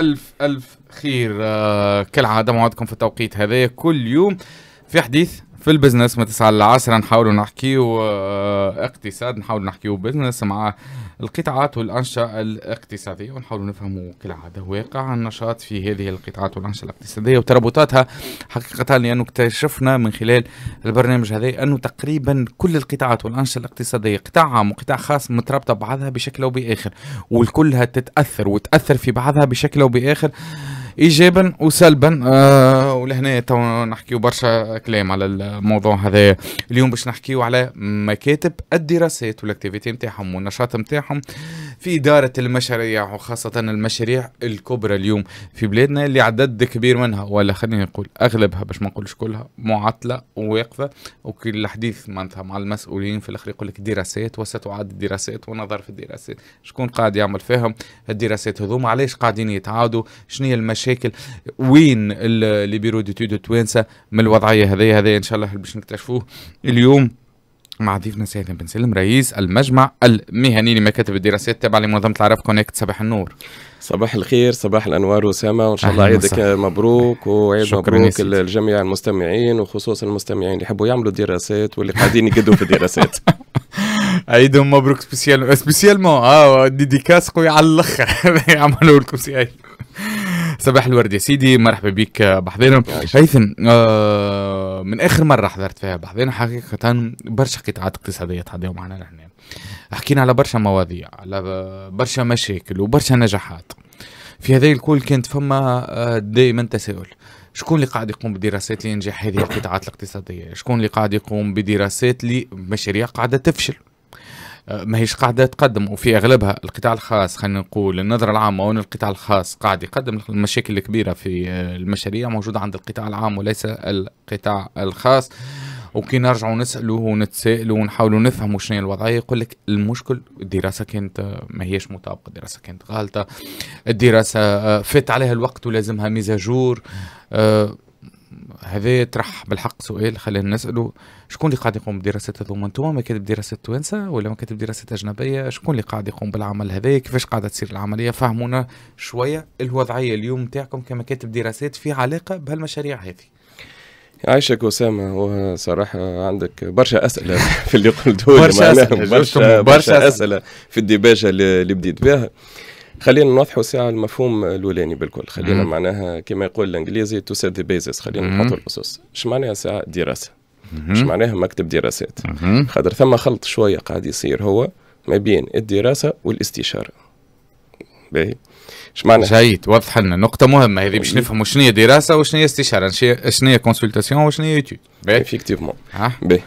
ألف ألف خير آه، كالعادة موعدكم في التوقيت هذا كل يوم في حديث في البزنس من 9 ل 10 نحاولوا نحكيو آه، اقتصاد نحاولوا نحكيو بزنس مع القطاعات والانشطه الاقتصاديه ونحاولوا نفهموا كالعاده واقع النشاط في هذه القطاعات والانشطه الاقتصاديه وترابطاتها حقيقه لانه اكتشفنا من خلال البرنامج هذا انه تقريبا كل القطاعات والانشطه الاقتصاديه قطاع عام وقطاع خاص مترابطه ببعضها بشكل او باخر وكلها تتاثر وتاثر في بعضها بشكل او باخر ايجابا وسلبا آه ولهنا تو نحكيو برشا كلام على الموضوع هذا اليوم باش نحكيو على مكاتب الدراسات والاكتيفيتي نتاعهم والنشاط نتاعهم في إدارة المشاريع وخاصة المشاريع الكبرى اليوم في بلادنا اللي عدد كبير منها ولا خليني نقول أغلبها باش ما نقولش كلها معطلة وواقفة وكل الحديث معناتها مع المسؤولين في الآخر يقول لك دراسات وستعاد الدراسات ونظر في الدراسات شكون قاعد يعمل فيهم الدراسات هذوما علاش قاعدين يتعادوا شنو هي المشاكل وين اللي بيرو ديتود توانسة من الوضعيه هذه هذه ان شاء الله باش نكتشفوه اليوم مع ضيفنا سيد بن سلم رئيس المجمع المهني لمكاتب الدراسات التابعه لمنظمه العرب كونكت صباح النور صباح الخير صباح الانوار وسامه وان شاء الله عيدك مبروك وعيد مبروك للجميع المستمعين وخصوصا المستمعين اللي يحبوا يعملوا دراسات واللي قاعدين يقدوا في الدراسات عيدهم مبروك سبيسيال سبيسيال مو اه ديديكاس قوي على الاخر يعملوا لكم سي صباح الورد يا سيدي مرحبا بك بحضينا هيثم آه من اخر مره حضرت فيها بحضينا حقيقه برشا قطاعات اقتصاديه تحديو معنا نحن حكينا على برشا مواضيع على برشا مشاكل وبرشا نجاحات في هذا الكل كانت فما آه، دائما تساؤل شكون اللي قاعد يقوم بدراسات لانجاح هذه القطاعات الاقتصاديه شكون اللي قاعد يقوم بدراسات لمشاريع قاعده تفشل آه، ماهيش قاعده تقدم وفي اغلبها القطاع الخاص خلينا نقول النظره العامه وان القطاع الخاص قاعد يقدم المشاكل الكبيره في آه، المشاريع موجوده عند القطاع العام وليس القطاع الخاص وكي نرجعوا نسالوا ونتسائلوا ونحاولوا نفهموا شنو الوضعيه يقول لك المشكل الدراسه كانت آه، ما هيش مطابقه الدراسه كانت غالطه الدراسه فات عليها الوقت ولازمها ميزاجور هذا طرح بالحق سؤال خلينا نساله شكون اللي قاعد يقوم بدراسات هذوما انتم مكاتب دراسات توانسه ولا مكاتب دراسات اجنبيه شكون اللي قاعد يقوم بالعمل هذا كيفاش قاعده تصير العمليه فهمونا شويه الوضعيه اليوم تاعكم كمكاتب دراسات في علاقه بهالمشاريع هذه عايشك اسامه وصراحه عندك برشا اسئله في اللي قلته برشا, برشا, برشا, برشا اسئله في الدباجه اللي بديت بها خلينا نوضحوا ساعه المفهوم الاولاني بالكل خلينا مم. معناها كما يقول الانجليزي تو سيت ذا بيزس خلينا نحطوا الاسس اش معناها ساعه دراسه اش معناها مكتب دراسات خاطر ثم خلط شويه قاعد يصير هو ما بين الدراسه والاستشاره باهي اش معنى جيد وضح لنا نقطة مهمة هذه باش نفهموا شنو هي دراسة وشنو هي استشارة شنو هي كونسلتاسيون وشنو هي باهي افيكتيفمون باهي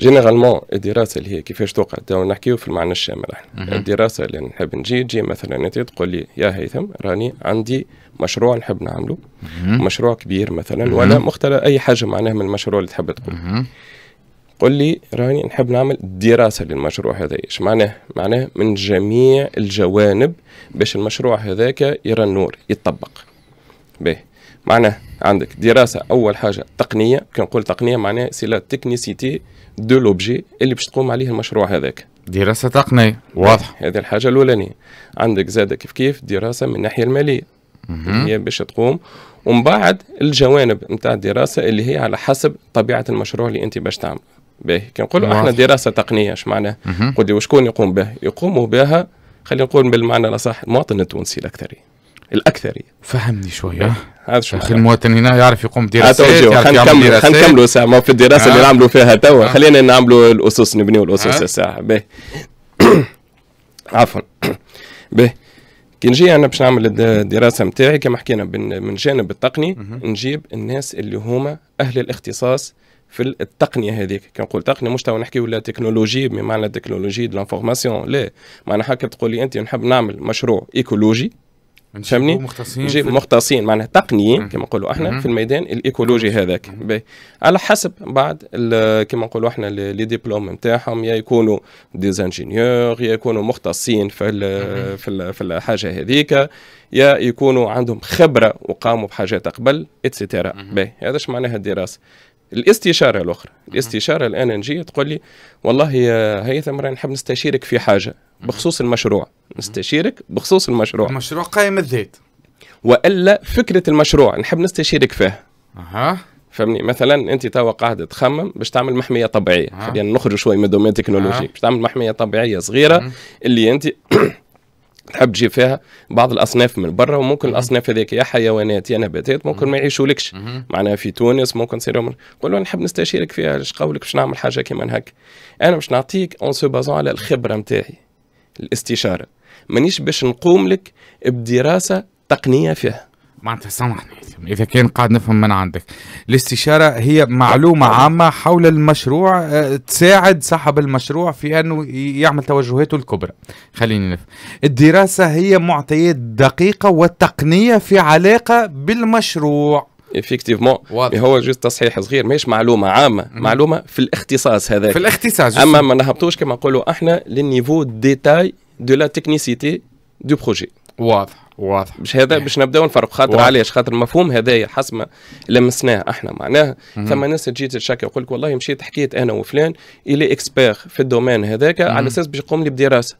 جينيرالمون الدراسه اللي هي كيفاش توقع نحكيو في المعنى الشامل احنا الدراسه اللي نحب نجي تجي مثلا انت تقول لي يا هيثم راني عندي مشروع نحب نعمله مشروع كبير مثلا ولا مختلف اي حاجه معناها من المشروع اللي تحب تقول قل لي راني نحب نعمل دراسة للمشروع هذا ايش معناه معناه من جميع الجوانب باش المشروع هذاك يرى النور يتطبق به معناه عندك دراسه اول حاجه تقنيه كنقول تقنيه معناها سي لا تكنيسيتي دو لوبجي اللي باش تقوم عليه المشروع هذاك دراسه تقنيه واضح هذه الحاجه الاولانيه عندك زاده كيف كيف دراسه من الناحيه الماليه هي باش تقوم ومن بعد الجوانب نتاع الدراسه اللي هي على حسب طبيعه المشروع اللي انت باش تعمل باهي كنقولوا احنا دراسه تقنيه اش معناها قولي وشكون يقوم به يقوموا بها خلينا نقول بالمعنى الاصح المواطن التونسي الاكثري الاكثريه فهمني شويه هذا شو اخي المواطن هنا يعرف يقوم بدراسات خلينا نكملوا نكملوا ساعه ما في الدراسه آه. اللي نعملوا فيها توا آه. خلينا نعملوا الاسس نبنيوا الاسس آه. الساعه باهي عفوا باهي كي نجي انا باش نعمل الدراسه نتاعي كما حكينا من جانب التقني نجيب الناس اللي هما اهل الاختصاص في التقنيه هذيك كي نقول تقنيه مش تو نحكي ولا تكنولوجي بمعنى تكنولوجي دو لانفورماسيون لا معناها حكا تقول لي انت نحب نعمل مشروع ايكولوجي فهمني مختصين مختصين معناها تقنيين كما نقولوا احنا في الميدان الايكولوجي هذاك على حسب بعد كما نقولوا احنا لي ديبلوم نتاعهم يا يكونوا ديزانجينيور يا يكونوا مختصين في الـ في, الـ في الحاجه هذيك يا يكونوا عندهم خبره وقاموا بحاجات قبل اتسيتيرا هذا اش معناها الدراسه الاستشاره الاخرى الاستشاره الان نجي تقول لي والله يا هيثم راني نحب نستشيرك في حاجه بخصوص المشروع نستشيرك بخصوص المشروع المشروع قائم الذات والا فكره المشروع نحب نستشيرك فيها اها فهمني مثلا انت توا قاعده تخمم باش تعمل محميه طبيعيه خلينا نخرج شوي من دومين تكنولوجي باش تعمل محميه طبيعيه صغيره اللي انت تحب تجيب فيها بعض الاصناف من برا وممكن مم. الاصناف هذيك يا حيوانات يا نباتات ممكن مم. ما يعيشولكش معناها في تونس ممكن تصير قول له نحب نستشيرك فيها اش قولك باش نعمل حاجه كيما هكا انا باش نعطيك اون سو بازون على الخبره نتاعي الاستشاره مانيش باش نقوم لك بدراسه تقنيه فيها معناتها سامحني اذا كان قاعد نفهم من عندك الاستشاره هي معلومه عامه حول المشروع آه، تساعد صاحب المشروع في انه يعمل توجهاته الكبرى خليني نفهم الدراسه هي معطيات دقيقه وتقنيه في علاقه بالمشروع افكتيفمون إيه هو جوست تصحيح صغير ماهيش معلومه عامه معلومه في الاختصاص هذاك في الاختصاص اما ما نهبطوش كما نقولوا احنا للنيفو ديتاي دو لا تكنيسيتي دو بروجي واضح واضح مش هذا باش نبداو نفرق خاطر علاش خاطر المفهوم هذايا حسب لمسناه احنا معناها ثم ناس تجي تشكى يقول لك والله مشيت حكيت انا وفلان الي اكسبير في الدومين هذاك على اساس باش يقوم لي بدراسه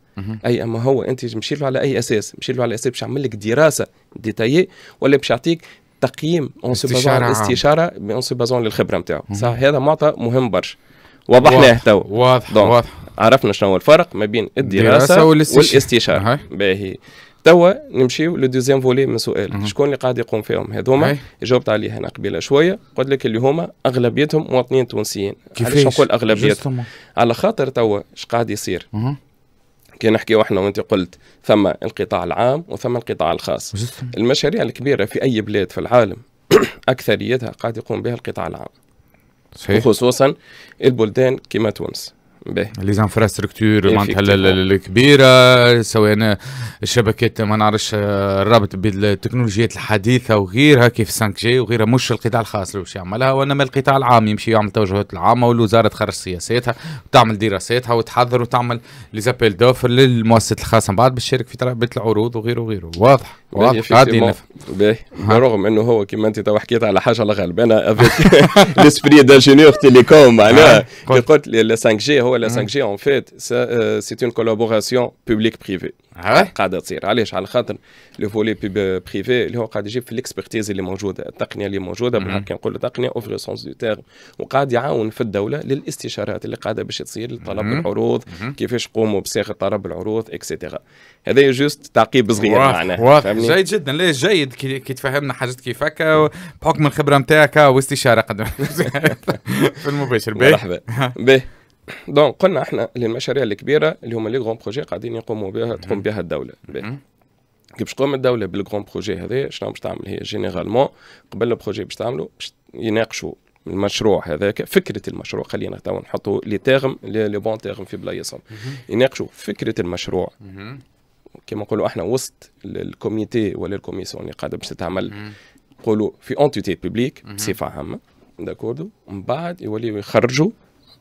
اي اما هو انت مشي له على اي اساس مشي له على اساس باش يعمل لك دراسه ديتاي ولا باش يعطيك تقييم اون سو بازون استشاره اون بازون للخبره نتاعو صح هذا معطى مهم برشا وضحناه تو واضح واضح عرفنا شنو هو الفرق ما بين الدراسه, الدراسة والاستشاره باهي توا نمشيو للدوزيام فولي من سؤال شكون اللي قاعد يقوم فيهم هذوما جاوبت عليه انا قبيله شويه قلت لك اللي هما اغلبيتهم مواطنين تونسيين كيفاش نقول اغلبيتهم على خاطر توا اش قاعد يصير كي نحكيو احنا وانت قلت ثم القطاع العام وثم القطاع الخاص جسم. المشاريع الكبيره في اي بلاد في العالم اكثريتها قاعد يقوم بها القطاع العام صحيح. وخصوصا البلدان كما تونس زانفراستركتور معناتها الكبيره سواء الشبكات ما نعرفش الرابط آه، بالتكنولوجيات الحديثه وغيرها كيف 5 جي وغيرها مش القطاع الخاص اللي باش يعملها وانما القطاع العام يمشي يعمل توجهات العامه والوزاره تخرج سياساتها وتعمل دراساتها وتحضر وتعمل لي زابيل دوفر للمؤسسات الخاصه من بعد باش تشارك في تربيه العروض وغيره وغيره واضح واضح غادي رغم انه هو كما انت تو حكيت على حاجه على غالب انا افيك ليسبري دانجينيور تيليكوم معناها آه، قلت لي 5 جي هو هو لا 5 جي اون فيت سي اون كولابوراسيون بوبليك بريفي قاعده تصير علاش على خاطر لو فولي بريفي اللي هو قاعد يجيب في الاكسبرتيز اللي موجوده التقنيه اللي موجوده بالحق نقول تقنيه اوفر سونس دو تيرم وقاعد يعاون في الدوله للاستشارات اللي قاعده باش تصير لطلب العروض كيفاش قوموا بصياغه طلب العروض اكسيتيرا هذا جوست تعقيب صغير معناه جيد جدا ليش جيد كي تفهمنا حاجات كيف هكا بحكم الخبره نتاعك واستشاره قدم في المباشر مرحبا به دونك قلنا احنا للمشاريع الكبيره اللي هما لي غون بروجي قاعدين يقوموا بها تقوم بها الدوله كي باش تقوم الدوله بالغون بروجي هذا شنو باش تعمل هي جينيرالمون قبل البروجي باش تعملوا باش يناقشوا المشروع هذاك فكره المشروع خلينا تو نحطوا لي تيرم لي بون تيرم في بلايصهم يناقشوا فكره المشروع كما نقولوا احنا وسط الكوميتي ولا الكوميسيون اللي قاعده باش تتعمل نقولوا في اونتيتي بوبليك بصفه عامه داكوردو من بعد يوليو يخرجوا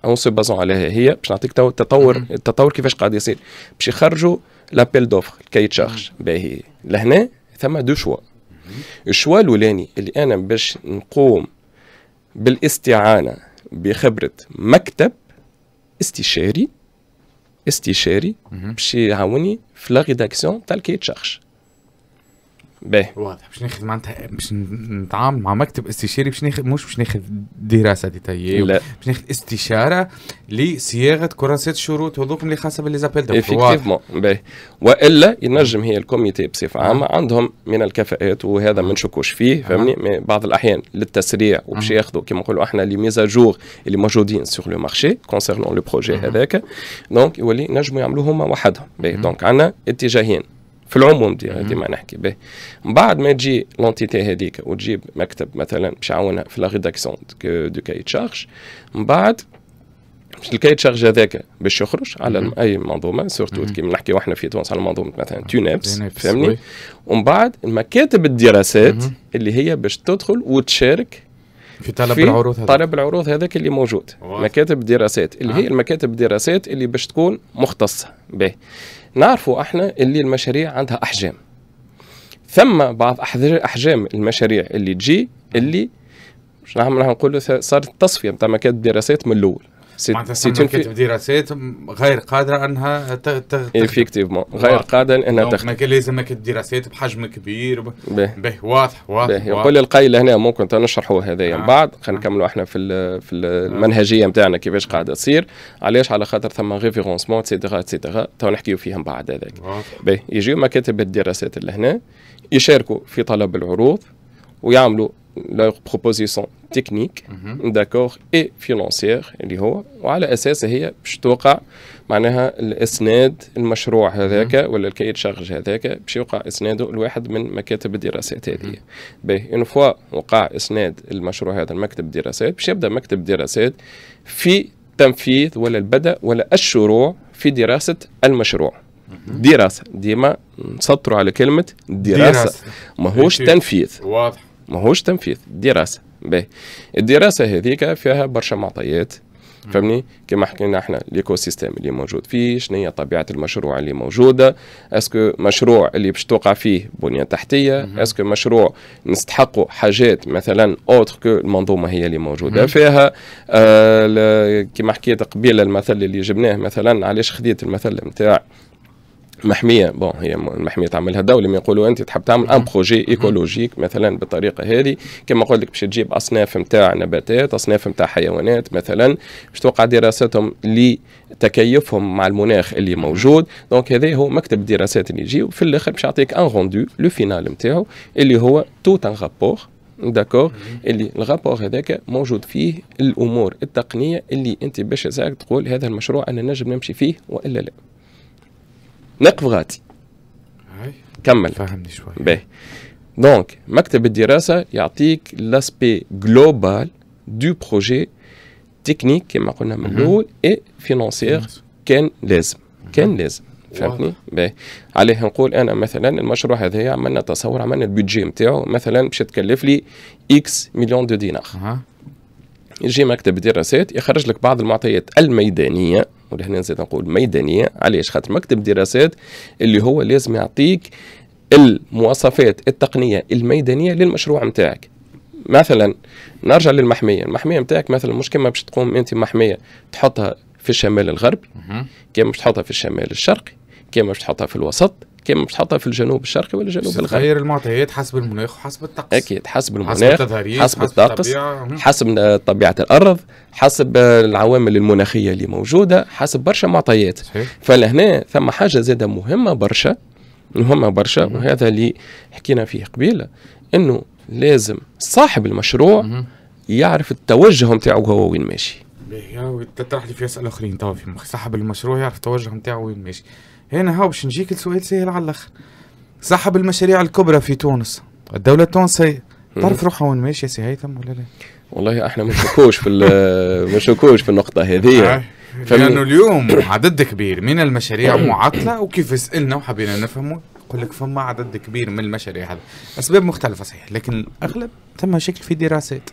اون بازون عليها هي باش نعطيك التطور التطور كيفاش قاعد يصير باش يخرجوا لابيل دوفر كي تشارج باهي لهنا ثم دو شوا الشوا الاولاني اللي انا باش نقوم بالاستعانه بخبره مكتب استشاري استشاري باش يعاوني في لا ريداكسيون تاع الكي تشارج باهي واضح باش ناخذ معناتها باش نتعامل مع مكتب استشاري باش ناخذ مش باش ناخذ دراسه ديتايي لا باش ناخذ استشاره لصياغه كراسات الشروط هذوك اللي خاصه باليزابيل دو افكتيفمون باهي والا ينجم هي الكوميتي بصفه نعم. عامه عندهم من الكفاءات وهذا ما نعم. نشكوش فيه نعم. فهمني بعض الاحيان للتسريع وباش ياخذوا كما نقولوا احنا لي ميزاجور اللي موجودين سور لو مارشي كونسيرنون لو بروجي هذاك دونك يولي نجموا يعملوا هما وحدهم باهي دونك عندنا اتجاهين في العموم هذه ما نحكي به من بعد ما تجي لونتيتي هذيك وتجيب مكتب مثلا باش يعاونها في لا ريداكسيون دو كاي تشارج من بعد باش الكاي تشارج هذاك باش يخرج على مم. اي منظومه سورتو كيما نحكي احنا في تونس على منظومه مثلا تونابس فهمني ومن بعد المكاتب الدراسات مم. اللي هي باش تدخل وتشارك في طلب في العروض هذا طلب العروض هذاك اللي موجود واضح. مكاتب دراسات اللي آه. هي المكاتب الدراسات اللي باش تكون مختصه به نعرفوا احنا اللي المشاريع عندها احجام ثم بعض احجام المشاريع اللي تجي اللي باش نعمل نقول صارت تصفيه نتاع مكاتب دراسات من الاول معناتها كتب دراسات غير قادره انها ايفيكتيفمون غير قادره انها تخدم لازمك الدراسات بحجم كبير به واضح واضح يقول القايل هنا ممكن نشرحوا هذايا نعم. من بعد خلينا نعم. نكملوا احنا في في نعم. المنهجيه نتاعنا كيفاش قاعده تصير علاش على خاطر ثم ريفيرونسمون اتسيتيرا اتسيتيرا تو نحكيو فيهم بعد هذاك به يجيو مكاتب الدراسات اللي هنا يشاركوا في طلب العروض ويعملوا لور بروبوزيسيون تكنيك داكور اي فينانسيير اللي هو وعلى اساس هي باش توقع معناها الاسناد المشروع هذاك ولا الكيت شارج هذاك باش يوقع اسناده لواحد من مكاتب الدراسات هذه باهي اون فوا وقع اسناد المشروع هذا المكتب الدراسات باش يبدا مكتب الدراسات في تنفيذ ولا البدء ولا الشروع في دراسه المشروع دراسه ديما نسطروا على كلمه دراسه, دراسة. ماهوش إيه، إيه. تنفيذ واضح ماهوش تنفيذ دراسه به الدراسه هذيك فيها برشا معطيات فهمني كما حكينا احنا الايكو سيستم اللي موجود فيه شنو هي طبيعه المشروع اللي موجوده اسكو مشروع اللي باش توقع فيه بنيه تحتيه اسكو مشروع نستحقوا حاجات مثلا اوتر كو المنظومه هي اللي موجوده فيها آه كما حكيت قبيله المثل اللي جبناه مثلا علاش خديت المثل نتاع محميه بون هي المحميه تعملها الدوله ما يقولوا انت تحب تعمل ان بروجي ايكولوجيك مثلا بالطريقه هذه كما قلت لك باش تجيب اصناف نتاع نباتات اصناف نتاع حيوانات مثلا باش توقع دراستهم لتكيفهم مع المناخ اللي موجود دونك هذا هو مكتب الدراسات اللي يجي وفي الاخر باش يعطيك ان روندو لو فينال نتاعو اللي هو توت ان رابور داكور اللي الرابور هذاك موجود فيه الامور التقنيه اللي انت باش تقول هذا المشروع انا نجم نمشي فيه والا لا نقف غاتي كمل فهمني شوي باهي دونك مكتب الدراسة يعطيك لاسبي جلوبال دو بروجي تكنيك كما قلنا من الاول اي فينونسيير كان لازم كان لازم فهمتني باهي عليه نقول انا مثلا المشروع هذا عملنا تصور عملنا البيدجي نتاعو مثلا باش تكلف لي اكس مليون دو دينار يجي مكتب الدراسات يخرج لك بعض المعطيات الميدانيه ولهنا نزيد نقول ميدانيه علاش خاطر مكتب الدراسات اللي هو لازم يعطيك المواصفات التقنيه الميدانيه للمشروع نتاعك مثلا نرجع للمحميه المحميه نتاعك مثلا مش كما باش تقوم انت محميه تحطها في الشمال الغربي كما باش تحطها في الشمال الشرقي كما باش تحطها في الوسط الاحكام مش تحطها في الجنوب الشرقي ولا الجنوب الغربي تغير المعطيات حسب المناخ وحسب الطقس اكيد حسب المناخ حسب, حسب الطقس حسب آه، طبيعه الارض حسب آه، العوامل المناخيه اللي موجوده حسب برشا معطيات فلهنا ثم حاجه زاده مهمه برشا مهمه برشا مم. وهذا اللي حكينا فيه قبيله انه لازم صاحب المشروع مم. يعرف التوجه نتاعو هو وين ماشي. باهي تطرح لي في اسئله اخرين توا في صاحب المشروع يعرف التوجه نتاعو وين ماشي. هنا هاو باش نجيك لسؤال سهل على الاخر سحب المشاريع الكبرى في تونس الدولة التونسية تعرف روحها وين ماشية سي هيثم ولا لا؟ والله احنا ما نشكوش في ما نشكوش في النقطة هذه آه. لأنه يعني اليوم عدد كبير من المشاريع معطلة وكيف سألنا وحبينا نفهموا يقول لك فما عدد كبير من المشاريع هذا أسباب مختلفة صحيح لكن الأغلب تم شكل في دراسات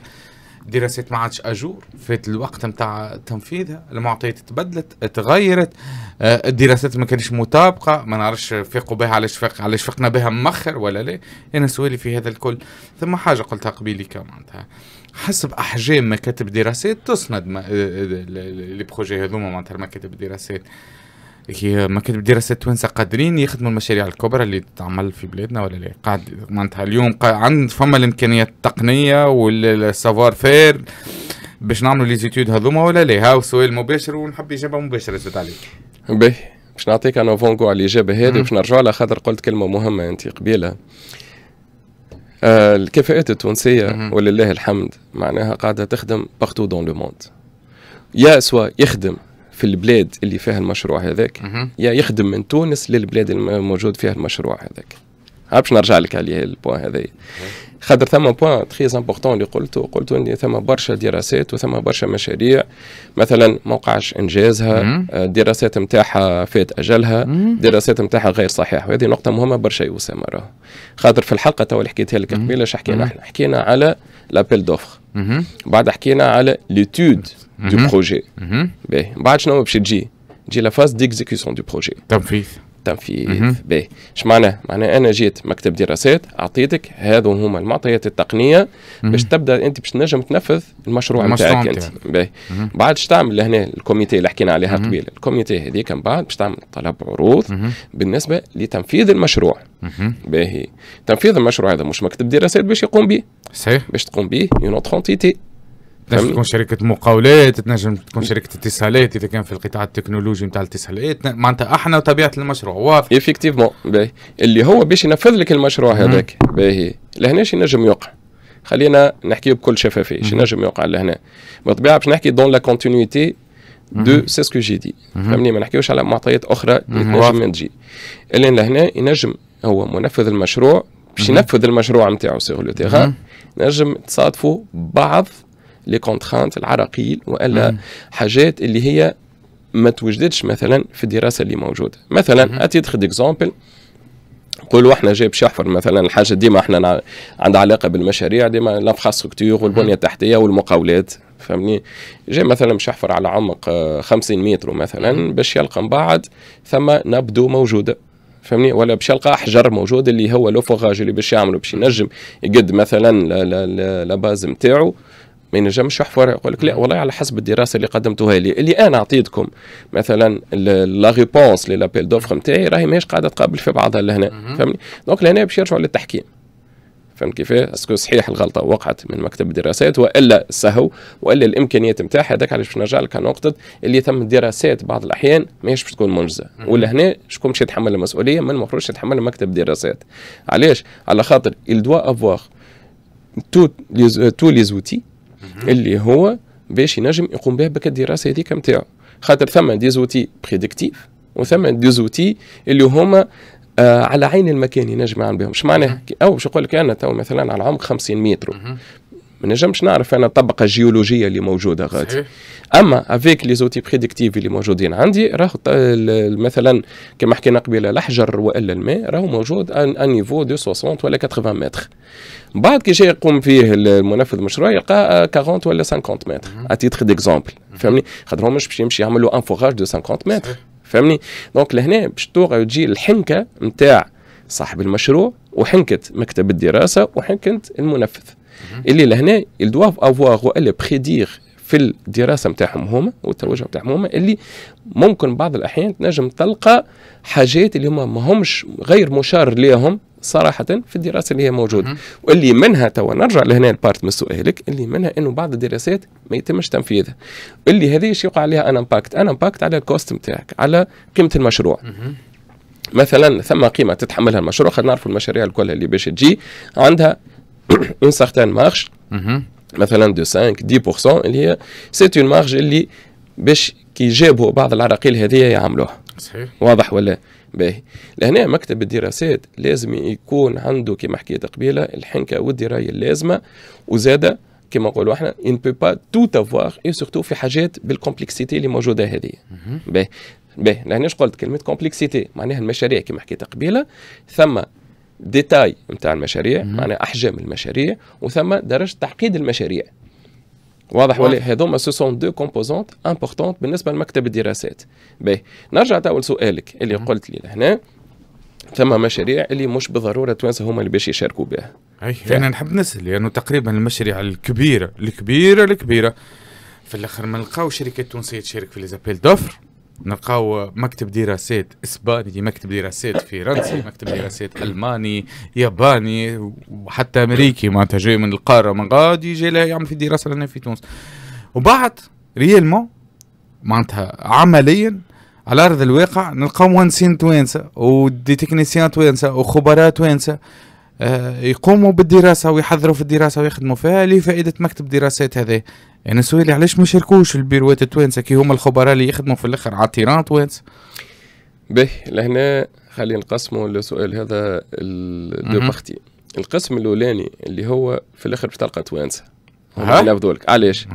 دراسه ما عادش اجور فات الوقت نتاع تنفيذها المعطيات تبدلت تغيرت آه، الدراسات ما كانتش مطابقه ما نعرفش فيقوا بها علاش فيق علاش فقنا بها مخر ولا لا انا سؤالي في هذا الكل ثم حاجه قلتها قبيلك معناتها حسب احجام مكاتب دراسات تسند آه، آه، لي بروجي هذوما معناتها مكاتب الدراسات هي ما كانت بدراسة التوانسة قادرين يخدموا المشاريع الكبرى اللي تعمل في بلادنا ولا لا؟ قاعد معناتها اليوم عند فما الامكانيات التقنية والسافوار فير باش نعملوا زيتود هذوما ولا لا؟ هاو سؤال مباشر ونحب اجابة مباشرة زاد عليك. باهي باش نعطيك انا فونغو على الاجابة هذه باش نرجع لها خاطر قلت كلمة مهمة انت قبيلة. آه الكفاءات التونسية ولله الحمد معناها قاعدة تخدم بارتو دون لو موند. يا سوا يخدم في البلاد اللي فيها المشروع هذاك يا يخدم من تونس للبلاد الموجود فيها المشروع هذاك باش نرجع لك عليه البوان هذايا خاطر ثم بوان تري امبورتون اللي قلته قلت اني ثم برشا دراسات وثم برشا مشاريع مثلا ما وقعش انجازها الدراسات آه، نتاعها فات اجلها الدراسات نتاعها غير صحيحه وهذه نقطه مهمه برشا اسامه خاطر في الحلقه تو اللي حكيتها لك قبيله اش حكينا احنا حكينا على لابيل دوفر بعد حكينا على ليتود دو بروجي بعد شنو باش تجي تجي لا فاز ديكزيكسيون دو بروجي تنفيذ التنفيذ به اش معناه معناه انا جيت مكتب دراسات اعطيتك هذو هما المعطيات التقنيه باش تبدا انت باش تنجم تنفذ المشروع نتاعك انت باهي بعد باش تعمل لهنا الكوميتي اللي حكينا عليها قبيله الكوميتي هذيك من بعد باش تعمل طلب عروض بالنسبه لتنفيذ المشروع باهي تنفيذ المشروع هذا مش مكتب دراسات باش يقوم به صحيح باش تقوم به اون اونتيتي تنجم تكون شركه مقاولات تنجم تكون شركه اتصالات اذا كان في القطاع التكنولوجي نتاع الاتصالات معناتها احنا وطبيعه المشروع واضح افكتيفمون باهي اللي هو باش ينفذ لك المشروع هذاك باهي لهناش ينجم يوقع خلينا نحكي بكل شفافيه شي نجم يوقع لهنا بالطبيعه باش نحكي دون لا كونتينيتي دو سي سكو جي دي فهمني ما نحكيوش على معطيات اخرى تنجم تجي اللي لهنا ينجم هو منفذ المشروع باش ينفذ المشروع نتاعو سيغ لو تيغان نجم تصادفوا بعض لي كونترانت العراقيل والا حاجات اللي هي ما توجدتش مثلا في الدراسه اللي موجوده مثلا اتي تخد اكزومبل نقولوا احنا جاي باش يحفر مثلا الحاجه ديما احنا عندها علاقه بالمشاريع ديما لافراستركتور والبنيه التحتيه والمقاولات فهمني جاي مثلا باش يحفر على عمق 50 آه، متر مثلا باش يلقى من بعد ثم نبدو موجوده فهمني ولا باش يلقى حجر موجود اللي هو لوفوغاج اللي باش يعمله باش ينجم يقد مثلا لاباز نتاعو ما ينجمش يحفر يقول لك لا والله على حسب الدراسه اللي قدمتوها لي اللي انا اعطيتكم مثلا لا ريبونس للابيل دوفر نتاعي راهي ماهيش قاعده تقابل في بعضها لهنا فهمني دونك لهنا باش يرجعوا للتحكيم فهمت كيف اسكو صحيح الغلطه وقعت من مكتب الدراسات والا السهو والا الامكانيات نتاعها هذاك علاش باش نرجع لك نقطه اللي تم دراسات بعض الاحيان ماهيش باش تكون منجزه ولا هنا شكون باش يتحمل المسؤوليه من المفروض يتحمل مكتب الدراسات علاش على خاطر il doit avoir tous les, tous les outils اللي هو باش ينجم يقوم بها بك الدراسه هذيك نتاعو خاطر ثم دي زوتي بريدكتيف وثم دي زوتي اللي هما آه على عين المكان ينجم يعمل بهم اش معناها او باش يقول لك انا تو مثلا على عمق 50 متر ما نجمش نعرف انا الطبقه الجيولوجيه اللي موجوده غادي صحيح. اما افيك لي زوتي بريديكتيف اللي موجودين عندي راه مثلا كما حكينا قبيله الحجر والا الماء راهو موجود ان نيفو دو 60 ولا 80 متر بعد كي جاي يقوم فيه المنفذ المشروع يلقى 40 ولا 50 متر اتيتخ ديكزومبل فهمني خاطر هو مش باش يمشي يعملوا ان فوراج دو 50 متر فهمني دونك لهنا باش تجي الحنكه نتاع صاحب المشروع وحنكه مكتب الدراسه وحنكه المنفذ اللي لهنا يدواف افواغ والا بريدير في الدراسه نتاعهم هما والتوجه نتاعهم هما اللي ممكن بعض الاحيان تنجم تلقى حاجات اللي هما ماهمش غير مشار ليهم صراحه في الدراسه اللي هي موجوده واللي منها توا نرجع لهنا البارت من سؤالك اللي منها انه بعض الدراسات ما يتمش تنفيذها اللي هذه يقع عليها ان امباكت ان امباكت على الكوست نتاعك على قيمه المشروع مثلا ثم قيمه تتحملها المشروع خلينا نعرفوا المشاريع الكل اللي باش تجي عندها اون سارتان مارج مثلا دو 5 10% اللي هي سيت اون مارج اللي باش كي جابوا بعض العراقيل هذيا يعملوها صحيح واضح ولا باهي لهنا مكتب الدراسات لازم يكون عنده كما حكيت قبيله الحنكه والدرايه اللازمه وزاده كما نقولوا احنا ان بو با تو افوار اي سورتو في حاجات بالكومبلكسيتي اللي موجوده هذه mhm. باهي باهي لهنا قلت كلمه كومبلكسيتي معناها المشاريع كما حكيت قبيله ثم ديتاي نتاع المشاريع معناها احجام المشاريع وثم درجه تعقيد المشاريع واضح ولا هذوما سو سون دو كومبوزونت امبورتونت بالنسبه لمكتب الدراسات باهي نرجع توا لسؤالك اللي قلت لي لهنا ثم مشاريع اللي مش بالضروره توانسه هما اللي باش يشاركوا بها اي انا نحب نسال لانه يعني تقريبا المشاريع الكبيره الكبيره الكبيره في الاخر ما نلقاو شركات تونسيه تشارك في ليزابيل دوفر نلقاو مكتب دراسات اسباني مكتب دراسات فرنسي مكتب دراسات الماني ياباني وحتى امريكي معناتها جاي من القاره من غادي جاي يعمل في دراسه لنا في تونس وبعد ريالمون معناتها عمليا على ارض الواقع نلقاو مهندسين توانسه ودي تكنيسيان توانسه وخبراء توانسه آه، يقوموا بالدراسة ويحضروا في الدراسة ويخدموا فيها لفائدة مكتب دراسات هذا يعني سؤالي علاش ما شاركوش البيروات التوانسة كي هما الخبراء اللي يخدموا في الاخر على التيران توانسة به لهنا خلينا نقسموا السؤال هذا دو بختي القسم الاولاني اللي هو في الاخر باش تلقى توانسه علاش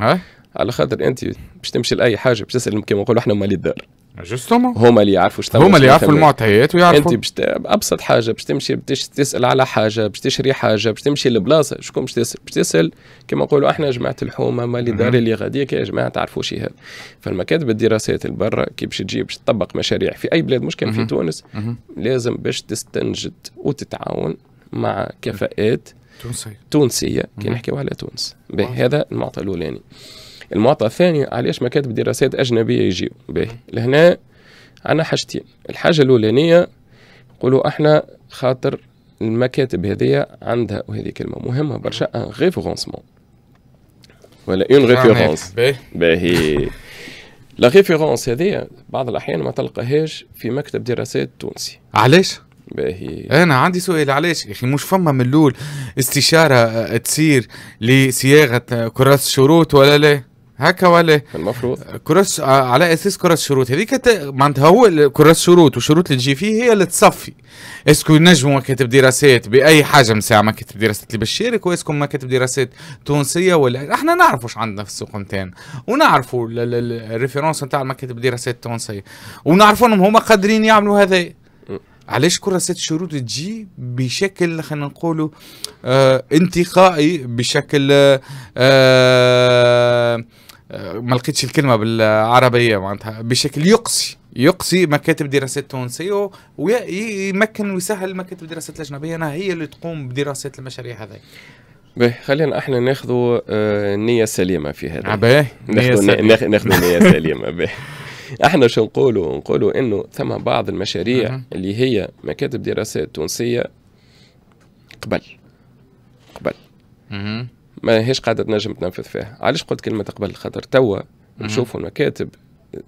على خاطر انت باش تمشي لاي حاجه باش تسال كما نقولوا احنا مالي الدار جوستومون هما اللي يعرفوا شتا هما اللي يعرفوا المعطيات ويعرفوا انت بشت... ابسط حاجه باش تمشي بتش... تسال على حاجه باش تشري حاجه باش تمشي لبلاصه شكون باش تسال باش تسال كما نقولوا احنا جماعه الحومه مالي اللي داري اللي غاديك يا جماعه تعرفوا شي هذا فالمكاتب الدراسات اللي برا كي باش تجي باش تطبق مشاريع في اي بلاد مش كان في تونس لازم باش تستنجد وتتعاون مع كفاءات تونسيه تونسيه كي نحكيو على تونس هذا المعطى الاولاني المعطى الثاني علاش ما دراسات أجنبية يجيو باهي لهنا عندنا حاجتين الحاجة الأولانية نقولوا احنا خاطر المكاتب هذيا عندها وهذه كلمة مهمة برشا ان ريفيرونسمون ولا اون ريفيرونس باهي لا ريفيرونس هذيا بعض الأحيان ما تلقاهاش في مكتب دراسات تونسي علاش؟ باهي انا عندي سؤال علاش يا اخي مش فما من الاول استشاره تصير لصياغه كراس الشروط ولا لا؟ هكا ولا المفروض كراس آه، على اساس كراس شروط هذيك معناتها هو كراس شروط والشروط اللي تجي فيه هي اللي تصفي اسكو نجموا كاتب دراسات باي حاجه من ساعه ما كاتب دراسات اللي بالشارك واسكو ما كاتب دراسات تونسيه ولا احنا نعرفوا واش عندنا في السوق نتاعنا ونعرفوا الريفيرونس نتاع مكاتب دراسات التونسيه ونعرفوا انهم هما قادرين يعملوا هذا علاش كراسات الشروط تجي بشكل خلينا نقولوا آه انتقائي بشكل آه, آه، آه، ما لقيتش الكلمه بالعربيه معناتها بشكل يقصي يقصي مكاتب دراسات تونسيه ويمكن ويسهل مكاتب الدراسات الاجنبيه انها هي اللي تقوم بدراسات المشاريع هذه باهي خلينا احنا ناخذوا آه، نيه سليمه في هذا آه، باهي ناخذوا نيه سليمه باهي احنا شو نقولوا نقولوا انه ثم بعض المشاريع اللي هي مكاتب دراسات تونسيه قبل قبل ماهيش قاعده تنجم تنفذ فيها علاش قلت كلمه قبل خاطر توا نشوفوا المكاتب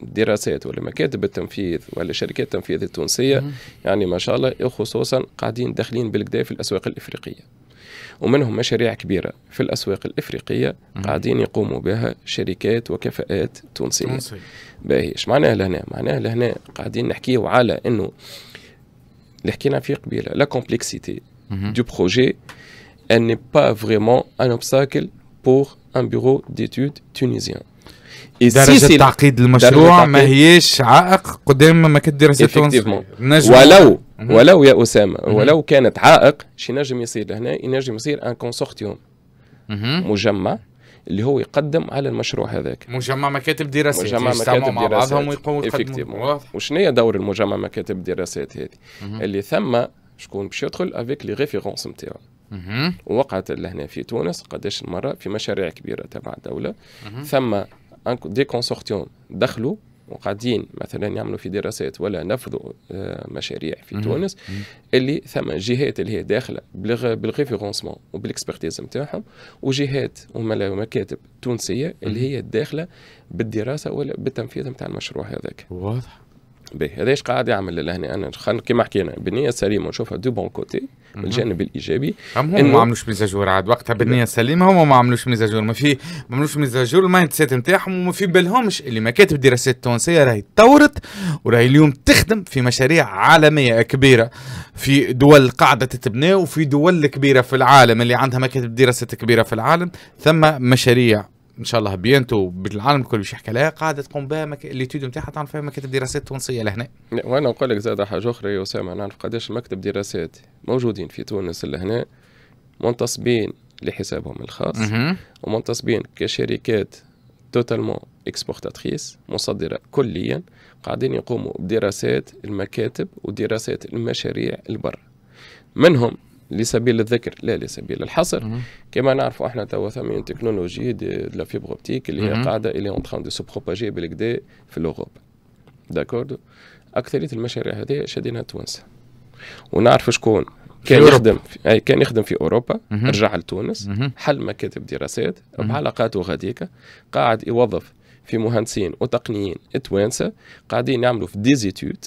الدراسات ولا مكاتب التنفيذ ولا شركات التنفيذ التونسيه يعني ما شاء الله خصوصا قاعدين داخلين بالكدا في الاسواق الافريقيه ومنهم مشاريع كبيره في الاسواق الافريقيه قاعدين يقوموا بها شركات وكفاءات تونسيه تونسي. باهي ايش معناها لهنا معناها لهنا قاعدين نحكيوا على انه اللي حكينا فيه قبيله لا كومبلكسيتي دو بروجي elle n'est pas vraiment un obstacle pour un bureau d'études tunisien. درجة تعقيد المشروع ما هيش عائق قدام ما كانت دراسة ولو ولو يا أسامة ولو كانت عائق شي نجم يصير لهنا ينجم يصير ان كونسورتيوم مجمع اللي هو يقدم على المشروع هذاك مجمع مكاتب دراسات مجمع مكاتب مع بعضهم ويقوموا يقدموا وشنو هي دور المجمع مكاتب الدراسات هذه اللي ثم شكون باش يدخل افيك لي ريفيرونس نتاعو ووقعت لهنا في تونس قداش مرة في مشاريع كبيرة تبع الدولة ثم دي كونسورتيوم دخلوا وقاعدين مثلا يعملوا في دراسات ولا نفذوا آه، مشاريع في تونس اللي ثم جهات اللي هي داخله بالريفيرونسمون وبالاكسبرتيز نتاعهم وجهات ومكاتب تونسيه اللي هي داخله بالدراسه ولا بالتنفيذ نتاع المشروع هذاك. واضح. به هذا ايش قاعد يعمل لهنا انا كيما حكينا بنيه سليمه نشوفها دو بون كوتي من الجانب الايجابي هم هم ما عملوش ميزاجور عاد وقتها بالنيه السليمه هم ما عملوش ميزاجور ما في ما عملوش ميزاجور المايند سيت نتاعهم وما في بالهمش اللي مكاتب الدراسات التونسيه راهي تطورت وراهي اليوم تخدم في مشاريع عالميه كبيره في دول قاعده تتبنى وفي دول كبيره في العالم اللي عندها مكاتب دراسات كبيره في العالم ثم مشاريع ان شاء الله بينتو بالعالم الكل باش يحكي لها قاعده تقوم بها مك... ليتيديو نتاعها تعرف فيها مكاتب دراسات تونسيه لهنا وانا نقول لك زاد حاجه اخرى يا اسامه نعرف قداش مكتب دراسات موجودين في تونس لهنا منتصبين لحسابهم الخاص ومنتصبين كشركات توتالمون اكسبورتاتريس مصدره كليا قاعدين يقوموا بدراسات المكاتب ودراسات المشاريع البر منهم لسبيل الذكر لا لسبيل الحصر كما نعرفوا احنا توا ثم تكنولوجي دي لا فيبر اوبتيك اللي هي قاعده اللي اون تران دو سو بروباجي بالكدا في الاوروب داكورد اكثريه المشاريع هذه شادينها تونس ونعرف شكون كان يخدم أي كان يخدم في اوروبا رجع لتونس حل مكاتب دراسات بعلاقاته غاديكا قاعد يوظف في مهندسين وتقنيين توانسه قاعدين يعملوا في ديزيتيود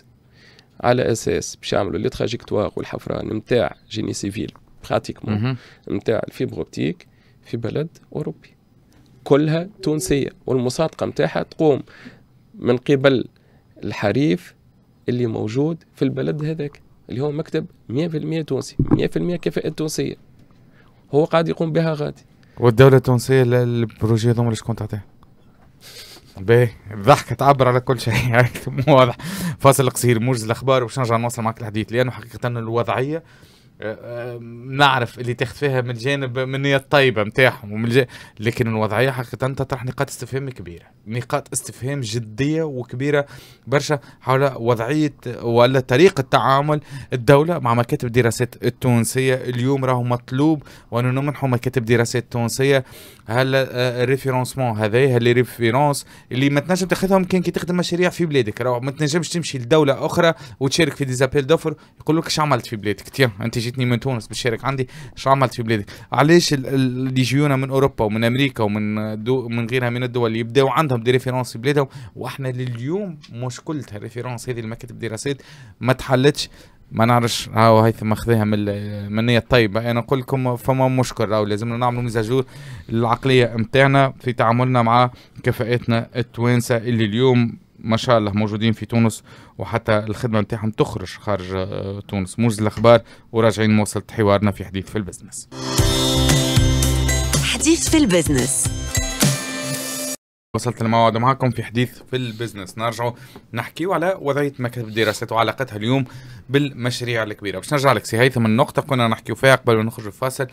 على اساس باش يعملوا لي تراجيكتوار والحفران نتاع جيني سيفيل براتيكمون نتاع الفيبر اوبتيك في بلد اوروبي كلها تونسيه والمصادقه نتاعها تقوم من قبل الحريف اللي موجود في البلد هذاك اللي هو مكتب 100% تونسي 100% كفاءة تونسية هو قاعد يقوم بها غادي والدولة التونسية البروجي هذوما شكون تعطيه؟ باهي الضحكة تعبر على كل شيء يعني مو واضح فاصل قصير موجز الاخبار وباش نرجع نواصل معك الحديث لانه حقيقه الوضعيه نعرف اللي تاخذ فيها من الجانب من النية الطيبة نتاعهم ومن الجانب لكن الوضعية حقيقة تطرح نقاط استفهام كبيرة نقاط استفهام جدية وكبيرة برشا حول وضعية ولا طريقة تعامل الدولة مع مكاتب الدراسات التونسية اليوم راهو مطلوب وانو نمنحوا مكاتب دراسات تونسية هلا الريفيرونسمون آه، هذايا اللي ريفيرونس اللي ما تنجم تاخذهم كان كي تخدم مشاريع في بلادك راهو ما تنجمش تمشي لدولة أخرى وتشارك في ديزابيل دوفر يقول لك اش عملت في بلادك تيان أنت اجتني من تونس بالشارك عندي شو عملت في بلادك علاش اللي يجيونا من اوروبا ومن امريكا ومن دو من غيرها من الدول اللي يبداو عندهم دي ريفيرونس في بلادهم واحنا لليوم مشكلتها ريفيرونس هذه المكاتب الدراسات ما تحلتش ما نعرفش هاو هيثم اخذها من النيه الطيبه انا نقول لكم فما مشكل راهو لازمنا نعملوا ميزاجور العقليه نتاعنا في تعاملنا مع كفاءاتنا التوانسه اللي اليوم ما شاء الله موجودين في تونس وحتى الخدمه نتاعهم تخرج خارج آه، تونس موجز الاخبار وراجعين موصلة حوارنا في حديث في البزنس حديث في البزنس وصلت الموعد معكم في حديث في البزنس نرجعوا نحكيو على وضعية مكتب الدراسات وعلاقتها اليوم بالمشاريع الكبيرة باش نرجع لك سي هيثم النقطة كنا نحكيو فيها قبل ما نخرج الفاصل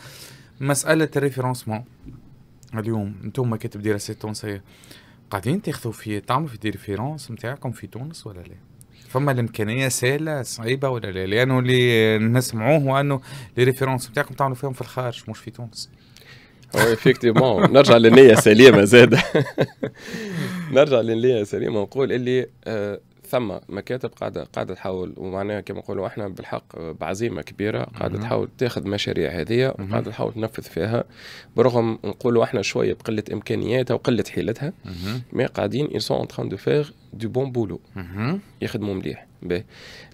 مسألة الريفيرونسمون اليوم انتم مكاتب دراسات تونسية قاعدين تاخذوا في تعملوا في دي ريفيرونس نتاعكم في تونس ولا لا؟ فما الامكانيه سهله صعيبه ولا لا؟ لانه اللي نسمعوه هو انه لي ريفيرونس نتاعكم تعملوا فيهم في الخارج مش في تونس. هو oh, افكتيفمون نرجع للنية سليمة زاد نرجع للنية سليمة ونقول اللي آه، ثم مكاتب قاعده قاعده تحاول ومعناها كما نقولوا احنا بالحق بعزيمه كبيره قاعده تحاول تاخذ مشاريع هذه وقاعده تحاول تنفذ فيها برغم نقولوا احنا شويه بقله امكانياتها وقله حيلتها مي قاعدين ils sont دو فيغ دو بون بولو يخدموا مليح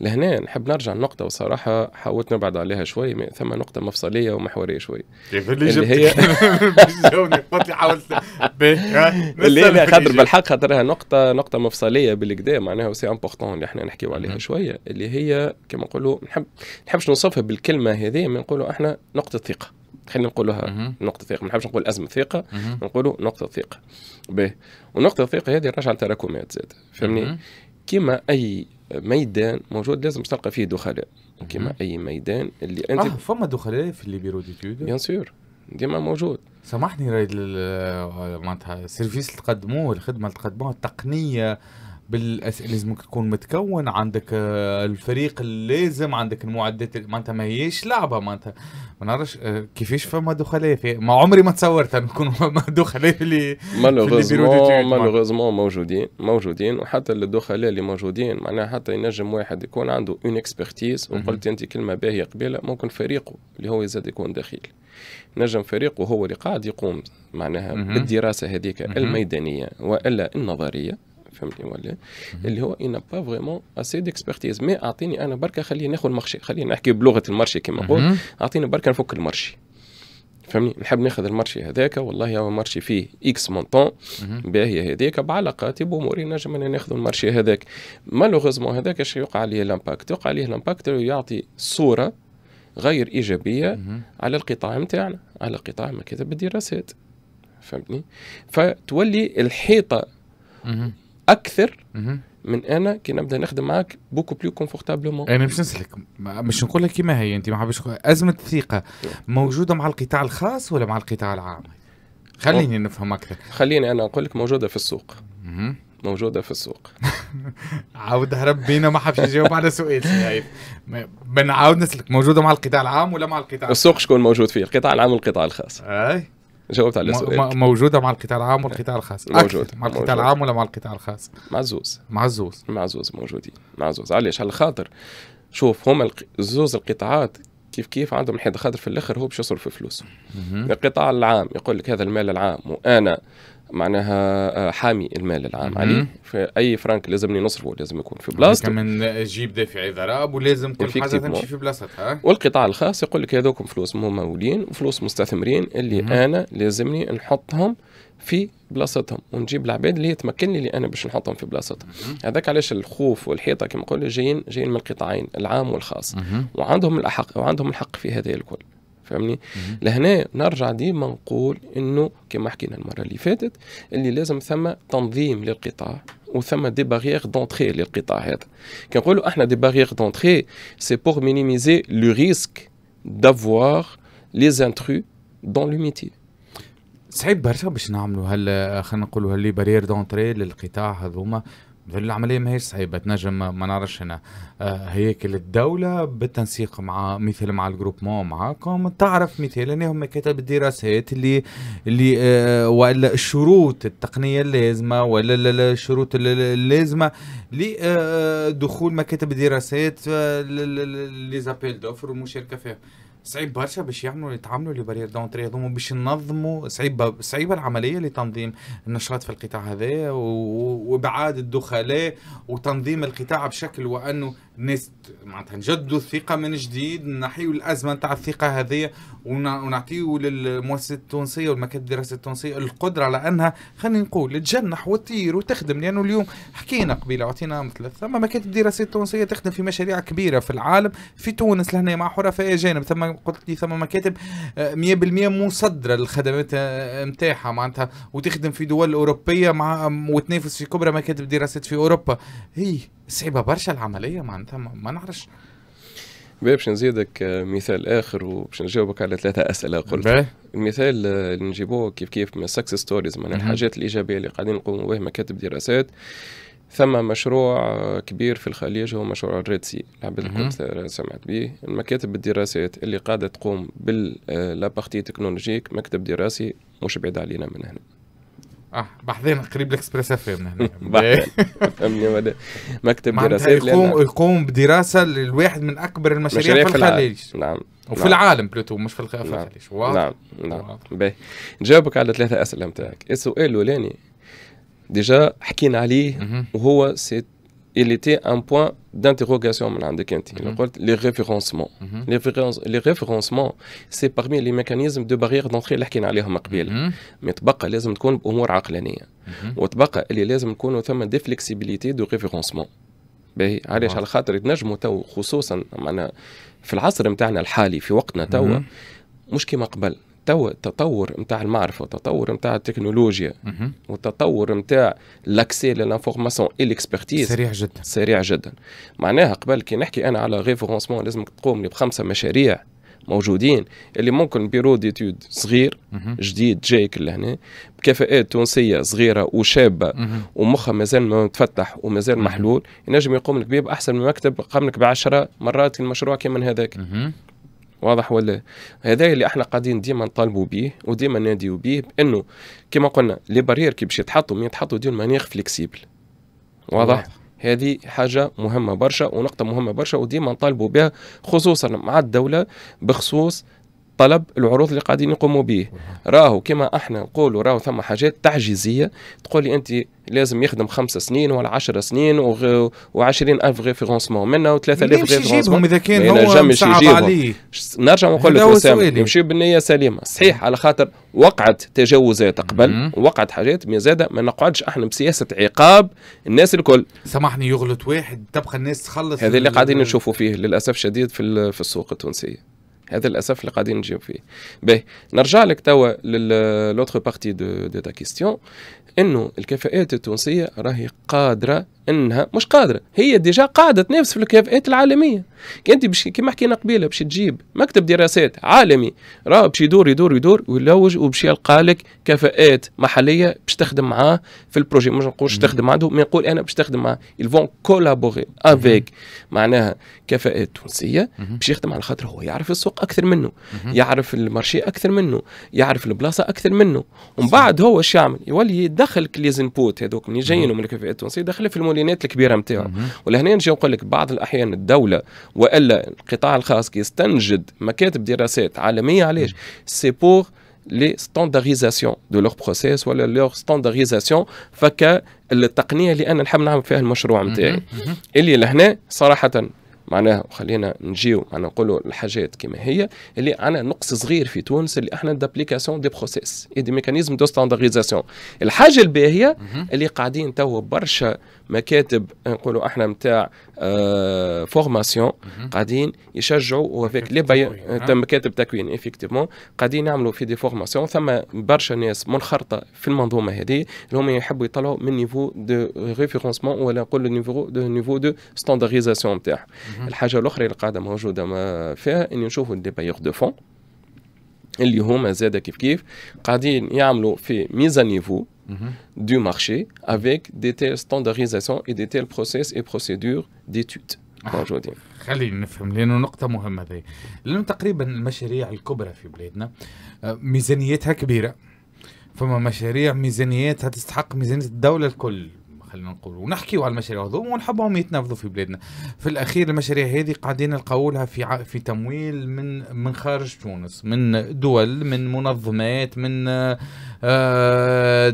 لهنا نحب نرجع لنقطه وصراحه حاولت نبعد عليها شوي ثم نقطه مفصليه ومحوريه شوي اللي, اللي هي اللي هي خاطر بالحق خاطرها نقطه نقطه مفصليه بالكدا معناها سي امبورتون اللي احنا نحكيو عليها شويه اللي هي كما نقولوا نحب نحبش نوصفها بالكلمه هذه ما نقولوا احنا نقطه ثقه خلينا نقولها نقطه ثقه ما نحبش نقول ازمه ثقه نقولوا نقطه ثقه به والنقطه الثقه هذه راجعه لتراكمات زاد فهمني كيما اي ميدان موجود لازم تلقى فيه دخلاء كيما اي ميدان اللي آه، انت اه فما دخلاء في اللي بيرو بيان سور ديما موجود سامحني رايد آه، معناتها السيرفيس اللي تقدموه الخدمه اللي تقدموها التقنيه بالاسئله لازم تكون متكون عندك آه، الفريق اللازم عندك المعدات معناتها ما هيش لعبه معناتها ما نعرفش آه، كيفاش فما دخلاء ما عمري ما تصورت ان يكون فما دخلاء اللي مالوغوزمون مالوغوزمون موجودين موجودين وحتى الدخلاء اللي موجودين معناها حتى ينجم واحد يكون عنده اون اكسبرتيز وقلت انت كلمه باهيه قبيله ممكن فريقه اللي هو يزاد يكون دخيل نجم فريقه هو اللي قاعد يقوم معناها بالدراسه هذيك الميدانيه والا النظريه فهمتني ولا اللي هو ان با فريمون اسي ديكسبرتيز مي اعطيني انا بركه خليني ناخذ مارشي خلينا نحكي بلغه المارشي كما نقول اعطيني بركه نفك المارشي فهمني نحب ناخذ المارشي هذاك والله هو مارشي فيه اكس مونطون باهي هذيك بعلاقات باموري نجم انا ناخذ المارشي هذاك مالوغوزمون هذاك اش يوقع عليه الامباكت يوقع عليه الامباكت يعطي صوره غير ايجابيه على القطاع نتاعنا على قطاع كتب الدراسات فهمتني فتولي الحيطه اكثر من انا كي نبدا نخدم معاك بوكو بلو كونفورتابلومون انا مش نسالك مش نقول لك كيما هي انت ما حبش ازمه الثقه موجوده مع القطاع الخاص ولا مع القطاع العام خليني نفهم اكثر خليني انا نقول لك موجوده في السوق موجوده في السوق عاود هرب بينا ما حبش يجاوب على سؤال شايف بنعاود نسلك موجوده مع القطاع العام ولا مع القطاع السوق شكون موجود فيه القطاع العام والقطاع الخاص اي جاوبت على السؤال موجوده مع القطاع العام والقطاع الخاص موجود مع القطاع العام ولا مع القطاع الخاص مع الزوز مع الزوز مع الزوز موجودين مع الزوز علاش على خاطر شوف هما زوز القطاعات كيف كيف عندهم حد خاطر في الاخر هو باش يصرف فلوس القطاع العام يقول لك هذا المال العام وانا معناها آه، حامي المال العام عليه فاي فرانك لازم نصرفه لازم يكون في بلاصته كمان جيب دافع ضرائب ولازم كل حاجه تمشي في بلاصتها والقطاع الخاص يقول لك هذوك فلوس ممولين وفلوس مستثمرين اللي مم. انا لازمني نحطهم في بلاصتهم ونجيب العباد اللي هي لي اللي انا باش نحطهم في بلاصتهم هذاك علاش الخوف والحيطه كما نقول جايين جايين من القطاعين العام والخاص مم. وعندهم الحق وعندهم الحق في هذا الكل فهمني لهنا نرجع ديما نقول انه كما حكينا المره اللي فاتت اللي لازم ثم تنظيم للقطاع وثم دي باريير دونتري للقطاع هذا كي نقولوا احنا دي باريير دونتري سي بور مينيميزي لو ريسك دافوار لي زانترو دون لو ميتي صعيب برشا باش نعملوا هل خلينا نقولوا لي بارير دونتري للقطاع هذوما العملية ما هي صعيبة تنجم ما نعرفش أنا آه، هياكل الدولة بالتنسيق مع مثل مع الجروب ما معاكم تعرف مثال أن هم كتب الدراسات اللي اللي آه، ولا الشروط التقنية اللازمة ولا الشروط اللازمة لدخول آه، مكاتب الدراسات لي زابيل دوفر والمشاركة فيها صعيب برشا باش يعملوا يتعاملوا لي بارير دونتري هذوما باش ينظموا صعيبه صعيبه العمليه لتنظيم النشاط في القطاع هذايا وابعاد الدخلاء وتنظيم القطاع بشكل وانه الناس معناتها نجدوا الثقه من جديد نحيوا الازمه نتاع الثقه هذه ونعطيوا للمؤسسه التونسيه والمكاتب الدراسه التونسيه القدره على انها خلينا نقول تجنح وتطير وتخدم لانه اليوم حكينا قبيله اعطينا مثل ثم مكاتب الدراسه التونسيه تخدم في مشاريع كبيره في العالم في تونس لهنا مع حرفاء اجانب ثم قلت لي ثم مكاتب 100% آه، مصدره للخدمات نتاعها آه، معناتها وتخدم في دول اوروبيه مع وتنافس في كبرى مكاتب دراسات في اوروبا هي صعيبه برشا العمليه معناتها ما نعرفش باش نزيدك آه، مثال اخر وباش نجاوبك على ثلاثه اسئله قلت المثال آه، اللي نجيبوه كيف كيف من سكس ستوريز من الحاجات الايجابيه اللي قاعدين نقوموا به مكاتب دراسات ثم مشروع آه، كبير في الخليج هو مشروع الريد سي كنت سمعت به المكاتب الدراسات اللي قاعده تقوم باللابارتي تكنولوجيك مكتب دراسي مش بعيد علينا من هنا اه بعدين قريب الاكسبريس اف ام هنا فهمني مكتب دراسات يقوم يقوم بدراسه لواحد من اكبر المشاريع في, في الخليج نعم وفي نعم. العالم بلوتو مش في نعم. الخليج نعم واضح نعم نعم باهي نجاوبك على ثلاثه اسئله نتاعك السؤال الاولاني ديجا حكينا عليه وهو سيت il était un point d'interrogation من عندك انت اللي قلت لي ريفيرونسمون لي ريفيرونسمون سي باغمي لي ميكانيزم دو بارير دونتخي اللي حكينا عليهم قبيله مي mhm. تبقى لازم تكون بامور عقلانيه mhm. وتبقى اللي لازم نكونوا ثم دي فليكسيبيليتي دو ريفيرونسمون باهي علاش على خاطر تنجموا تو خصوصا معنا في العصر نتاعنا الحالي في وقتنا توا مش كيما قبل التطور نتاع المعرفه والتطور نتاع التكنولوجيا والتطور نتاع لاكسي للانفورماسيون اي ليكسبرتيز سريع جدا سريع جدا معناها قبل كي نحكي انا على ريفورونسمون لازمك تقوم لي بخمسه مشاريع موجودين اللي ممكن بيرو ديتود صغير جديد جايك لهنا بكفاءات تونسيه صغيره وشابه ومخها مازال ما متفتح ومازال محلول ينجم يقوم لك بيه باحسن من مكتب قام لك بعشره مرات المشروع كيما هذاك واضح ولا هذا اللي احنا قاعدين ديما نطالبوا به وديما ناديو به بانه كما قلنا لي بارير كي باش يتحطوا يتحطوا ديون مانيغ فليكسيبل واضح, واضح. هذه حاجة مهمة برشا ونقطة مهمة برشا وديما نطالبوا بها خصوصا مع الدولة بخصوص الطلب العروض اللي قاعدين يقوموا به راهو كما احنا نقولوا راهو ثم حاجات تعجيزيه تقول لي انت لازم يخدم خمس سنين ولا 10 سنين و 20 ألف ريفيرونسمون منا و3000 ريفيرونسمون إذا كان هو مصعب عليه نرجع نقول لك وسام يمشي بالنية سليمة صحيح على خاطر وقعت تجاوزات قبل وقعت حاجات ما زادة ما نقعدش احنا بسياسة عقاب الناس الكل سامحني يغلط واحد تبقى الناس تخلص هذا اللي قاعدين نشوفوا فيه للأسف شديد في, في السوق التونسية هذا للاسف اللي قاعدين نجيو فيه باهي نرجع لك توا للوتر بارتي دو, دو تا كيستيون انه الكفاءات التونسيه راهي قادره انها مش قادره هي ديجا قاعده تنافس في الكفاءات العالميه يعني انت باش كيما حكينا قبيله باش تجيب مكتب دراسات عالمي راه باش يدور يدور يدور ويلوج وباش يلقى لك كفاءات محليه باش تخدم معاه في البروجي مش نقولش تخدم عنده ما نقول انا باش تخدم معاه يلفون كولابوري افيك معناها كفاءات تونسيه باش يخدم على خاطر هو يعرف السوق اكثر منه يعرف المارشي اكثر منه يعرف البلاصه اكثر منه ومن بعد هو اش يعمل يولي يدخل لي بوت هذوك من جايين من الكفاءات التونسيه يدخل في المولي المولينات الكبيره نتاعهم ولهنا نجي نقول لك بعض الاحيان الدوله والا القطاع الخاص يستنجد مكاتب دراسات عالميه علاش سي بور لي ستاندارديزاسيون دو لوغ بروسيس ولا لور ستاندارديزاسيون فك التقنيه اللي انا نحب نعمل فيها المشروع نتاعي اللي لهنا صراحه معناها وخلينا نجيو معناها نقولوا الحاجات كما هي اللي عندنا نقص صغير في تونس اللي احنا دابليكاسيون دي بروسيس اي دي ميكانيزم دو ستاندرديزاسيون الحاجه الباهيه اللي قاعدين تو برشا مكاتب نقولوا احنا نتاع فورماسيون euh, mhm. قاعدين يشجعوا وفيك لي باي تم كاتب تكوين افكتيفمون قاعدين يعملوا في دي فورماسيون ثم برشا ناس منخرطه في المنظومه هذه اللي هما يحبوا يطلعوا من نيفو دو ريفيرونسمون ولا نقول نيفو دو نيفو دو ستاندارديزاسيون نتاعهم mhm. الحاجه الاخرى اللي قاعده موجوده فيها اني نشوفوا دي بايور دو فون اللي هما زاد كيف كيف قاعدين يعملوا في ميزا نيفو mm -hmm. du marché avec des telles standardisations et des tels process et procédures d'études موجودين خلينا نفهم لانه نقطه مهمه ذي لانه تقريبا المشاريع الكبرى في بلادنا ميزانيتها كبيره فما مشاريع ميزانيتها تستحق ميزانيه الدوله الكل خلينا نقول ونحكيوا على المشاريع هذو ونحبهم يتنفذوا في بلادنا في الاخير المشاريع هذه قاعدين نلقاولها في في تمويل من من خارج تونس من دول من منظمات من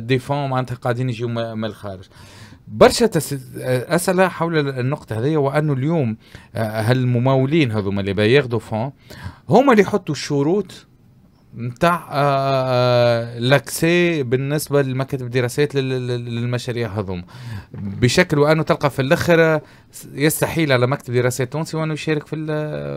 ديفون آه، معناتها قاعدين يجيو من الخارج برشا اسئله حول النقطه هذه وانه اليوم آه، هالممولين هذوما اللي ياخذوا فون هما اللي يحطوا الشروط نتاع آه، آه، لاكسي بالنسبه للمكاتب الدراسات للمشاريع هذوم بشكل وانه تلقى في الاخر يستحيل على مكتب دراسات تونسي وانه يشارك في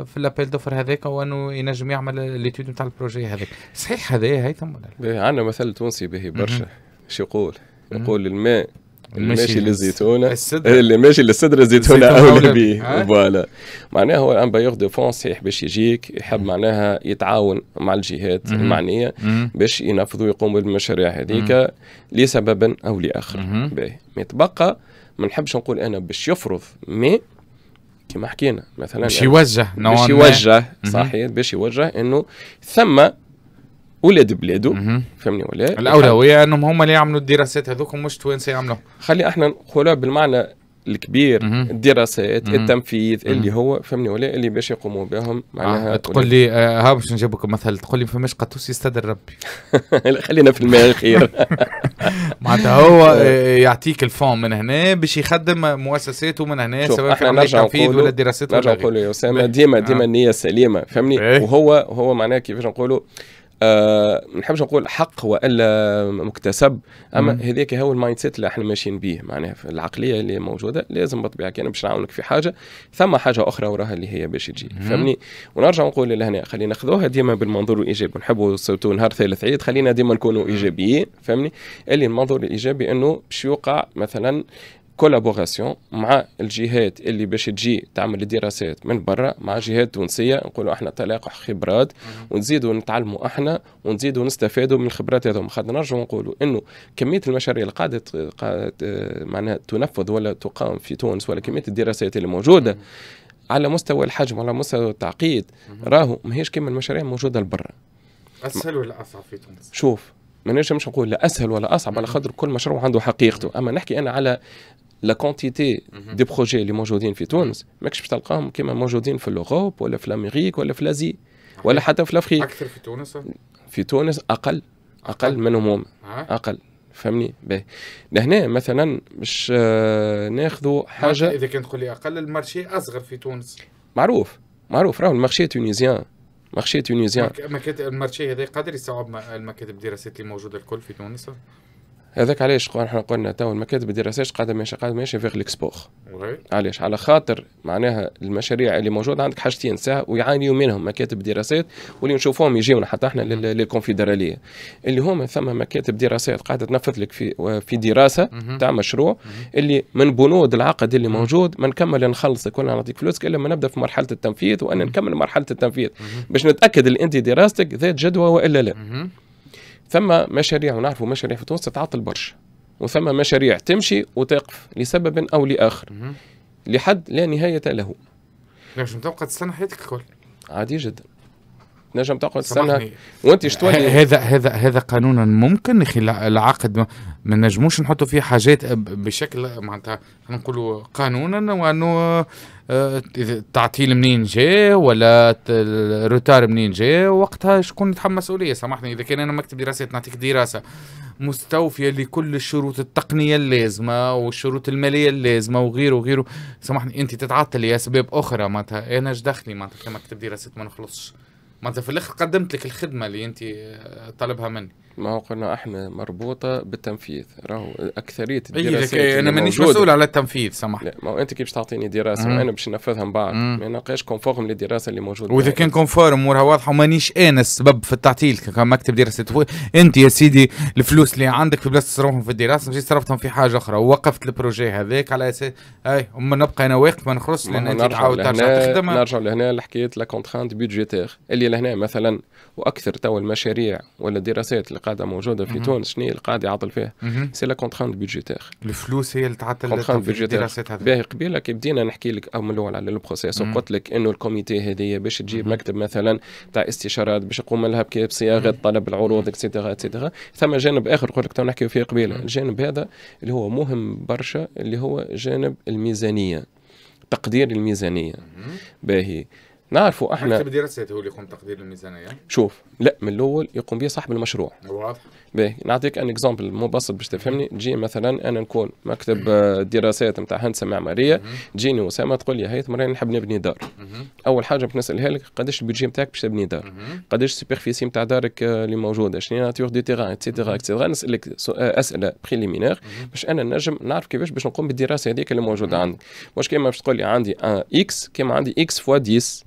في الابيل دوفر هذاك وانه ينجم يعمل ليتود نتاع البروجي هذاك صحيح هذا هيثم ولا لا؟ عندنا إيه، مثل تونسي به برشا شو يقول؟ يقول الماء ماشي للزيتونة اللي ماشي للصدر الزيتونة أولى به فوالا معناها هو الآن بياخذ فون صحيح باش يجيك يحب معناها يتعاون مع الجهات المعنية باش ينفذوا يقوموا بالمشاريع هذيك لسبب أو لآخر يتبقى ما نحبش نقول أنا باش يفرض مي كما حكينا مثلا باش يوجه باش يوجه صحيح باش يوجه انه ثم ولاد بلاده فهمني ولا الاولويه انهم هم اللي يعملوا الدراسات هذوك مش توانسه يعملوا خلي احنا نقولوها بالمعنى الكبير مم. الدراسات مم. التنفيذ مم. اللي هو فهمني ولا اللي باش يقوموا بهم آه، معناها آه. تقول لي آه ها باش نجيب لكم مثل تقول لي ما فماش قطوس يستدر ربي خلينا في الماء خير معناتها هو آه، يعطيك الفون من هنا باش يخدم مؤسساته من هنا سواء في التنفيذ ولا الدراسات ولا نرجع نقول يا اسامه إيه؟ ديما ديما آه. النيه سليمه فهمني إيه؟ وهو هو معناها كيفاش نقولوا آه، ما نحبش نقول حق والا مكتسب اما هذاك هو المايند سيت اللي احنا ماشيين به معناها في العقليه اللي موجوده لازم بطبيعه كان باش نعاونك في حاجه ثم حاجه اخرى وراها اللي هي باش تجي فهمني ونرجع نقول لهنا خلينا ناخذوها ديما بالمنظور الايجابي نحبوا صوتوا نهار ثالث عيد خلينا ديما نكونوا ايجابيين فهمني اللي المنظور الايجابي انه باش يوقع مثلا كولابوراسيون مع الجهات اللي باش تجي تعمل الدراسات من برا مع جهات تونسيه نقولوا احنا تلاقح خبرات ونزيدوا نتعلموا احنا ونزيدوا نستفادوا من الخبرات هذوما خاطر نرجعوا نقولوا انه كميه المشاريع اللي قاعده معناها تنفذ ولا تقام في تونس ولا كميه الدراسات اللي موجوده على مستوى الحجم وعلى مستوى التعقيد راهو ماهيش كما المشاريع الموجوده لبرا اسهل ولا اصعب في تونس شوف ما نجمش نقول لا اسهل ولا اصعب على خاطر كل مشروع عنده حقيقته اما نحكي انا على لا كونتيتي دي بروجي اللي موجودين في تونس ماكش باش تلقاهم كيما موجودين في الاوروب ولا في الامريك ولا في لازي ولا حتى في الافريق اكثر في تونس في تونس اقل اقل منهم هما آه. اقل فهمني به لهنا مثلا باش آه، ناخذوا حاجه اذا كنت تقول لي اقل المارشي اصغر في تونس معروف معروف راهو المارشي تونيزيان مارشي تونيزيان المارشي هذا قادر يستوعب المكاتب الدراسات اللي موجوده الكل في تونس هذاك علاش احنا قلنا تو المكاتب الدراسات قاعده ماشي قاعده ماشي فيغ ليكسبوغ علاش على خاطر معناها المشاريع اللي موجوده عندك حاجتين ساعه ويعانيوا منهم مكاتب دراسات واللي نشوفوهم يجيونا حتى احنا للكونفدراليه اللي هما ثم مكاتب دراسات قاعده تنفذ لك في في دراسه تاع مشروع اللي من بنود العقد اللي موجود ما نكمل نخلصك ولا نعطيك فلوسك الا ما نبدا في مرحله التنفيذ وانا نكمل مرحله التنفيذ باش نتاكد اللي انت دراستك ذات جدوى والا لا ثم مشاريع ونعرفوا مشاريع في تونس تتعطل برشا وثم مشاريع تمشي وتقف لسبب او لاخر لحد لا نهايه له نجم تبقى تستنى حياتك الكل عادي جدا نجم تقعد تستنى وانت شتولي هذا هذا هذا قانونا ممكن اخي العقد ما نجموش نحطوا فيه حاجات بشكل معناتها نقولوا قانونا وانه تعطيل منين جاء ولا الروتار منين جاء وقتها شكون يتحمل مسؤوليه سامحني اذا كان انا مكتب دراسات نعطيك دراسه مستوفيه لكل الشروط التقنيه اللازمه والشروط الماليه اللازمه وغيره وغيره سامحني انت تتعطل لاسباب اخرى معناتها انا اش دخلي معناتها كمكتب دراسات ما نخلصش معناتها في الاخر قدمت لك الخدمه اللي انت آه، طالبها مني ما هو قلنا احنا مربوطه بالتنفيذ راهو اكثريه الدراسات اي انا مانيش مسؤول على التنفيذ سمح لا ما هو انت كي باش تعطيني دراسه وانا باش ننفذها من بعد ما نلقاش كونفورم للدراسه اللي موجوده واذا كان كونفورم وراها واضحه ومانيش انا السبب في التعطيل كمكتب دراسه انت يا سيدي الفلوس اللي عندك في بلاصه تصرفهم في الدراسه مش صرفتهم في حاجه اخرى ووقفت البروجي هذاك على اساس اي اما نبقى انا واقف ما نخرجش لان انت تعاود ترجع تخدم نرجع لهنا لحكايه لا كونترانت بيدجيتير اللي لهنا مثلا واكثر تو المشاريع ولا الدراسات اللي القاعده موجوده في تونس شنو هي القاعده يعطل فيها سي لا كونترانت بيجيتير الفلوس هي اللي تعطل كونترانت هذه باهي قبيله كي بدينا نحكي لك او من الاول على البروسيس وقلت لك انه الكوميتي هذه باش تجيب مكتب مثلا تاع استشارات باش يقوم لها بصياغه طلب العروض اكسيتيرا اكسيتيرا ثم جانب اخر قلت لك تو نحكي فيه قبيله الجانب هذا اللي هو مهم برشا اللي هو جانب الميزانيه تقدير الميزانيه باهي نعرفوا احنا مكتب الدراسات هو اللي يقوم بتقدير الميزانيه شوف لا من الاول يقوم به صاحب المشروع واضح باهي نعطيك ان اكزومبل مو بسيط باش تفهمني تجي مثلا انا نكون مكتب آه، دراسات نتاع هندسه معماريه تجيني وسام تقول لي هيثم راني نحب نبني دار اول حاجه باش نسالها لك قداش البيدجي نتاعك باش تبني دار قداش السوبرفيسي نتاع دارك آه، اللي موجوده شنو ناتور دي تيغان اتسيتيرا اتسيتيرا نسالك اسئله بريليمينير باش انا نجم نعرف كيفاش باش نقوم بالدراسه هذيك اللي موجوده عندي واش كيما باش تقول لي عندي اكس آه، كيما عندي اكس فوا 10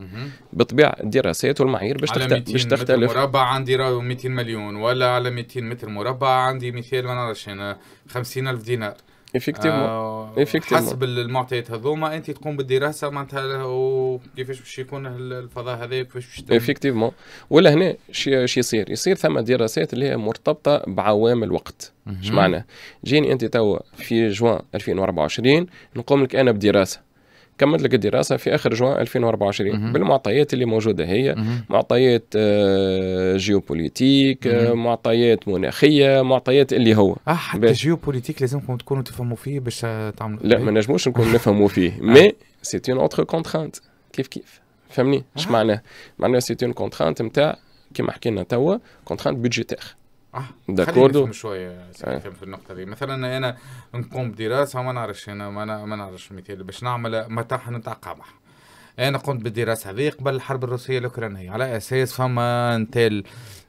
بالطبيعه الدراسات والمعايير باش تختلف باش تختلف متر مربع عندي 200 مليون ولا على 200 متر مربع عندي مثال ما نعرفش انا 50000 دينار افكتيفمون آه افكتيفمون حسب المعطيات هذوما انت تقوم بالدراسه معناتها وكيفاش باش يكون الفضاء هذا كيفاش باش افكتيفمون ولا هنا شو يصير يصير ثم دراسات اللي هي مرتبطه بعوامل وقت اش معناه جيني انت توا في جوان 2024 نقوم لك انا بدراسه كملت لك الدراسه في اخر جوان 2024 مه. بالمعطيات اللي موجوده هي مه. معطيات آه، جيوبوليتيك آه، مه. معطيات مناخيه معطيات اللي هو اه حتى جيوبوليتيك لازمكم تكونوا تفهموا فيه باش آه، تعملوا لا ما نجموش نكون نفهموا فيه مي سيت اون اوتر كونترانت كيف كيف فهمني اش معناه معناه سيت اون كونترانت نتاع كيما حكينا توا كونترانت بيدجيتيغ آه، داكوردو شويه آه. في النقطه دي مثلا انا نقوم بدراسه ما نعرفش انا ما, ما نعرفش مثال باش نعمل متاح نتاع قمح انا قمت بالدراسه هذه قبل الحرب الروسيه الاوكرانيه على اساس فما نتال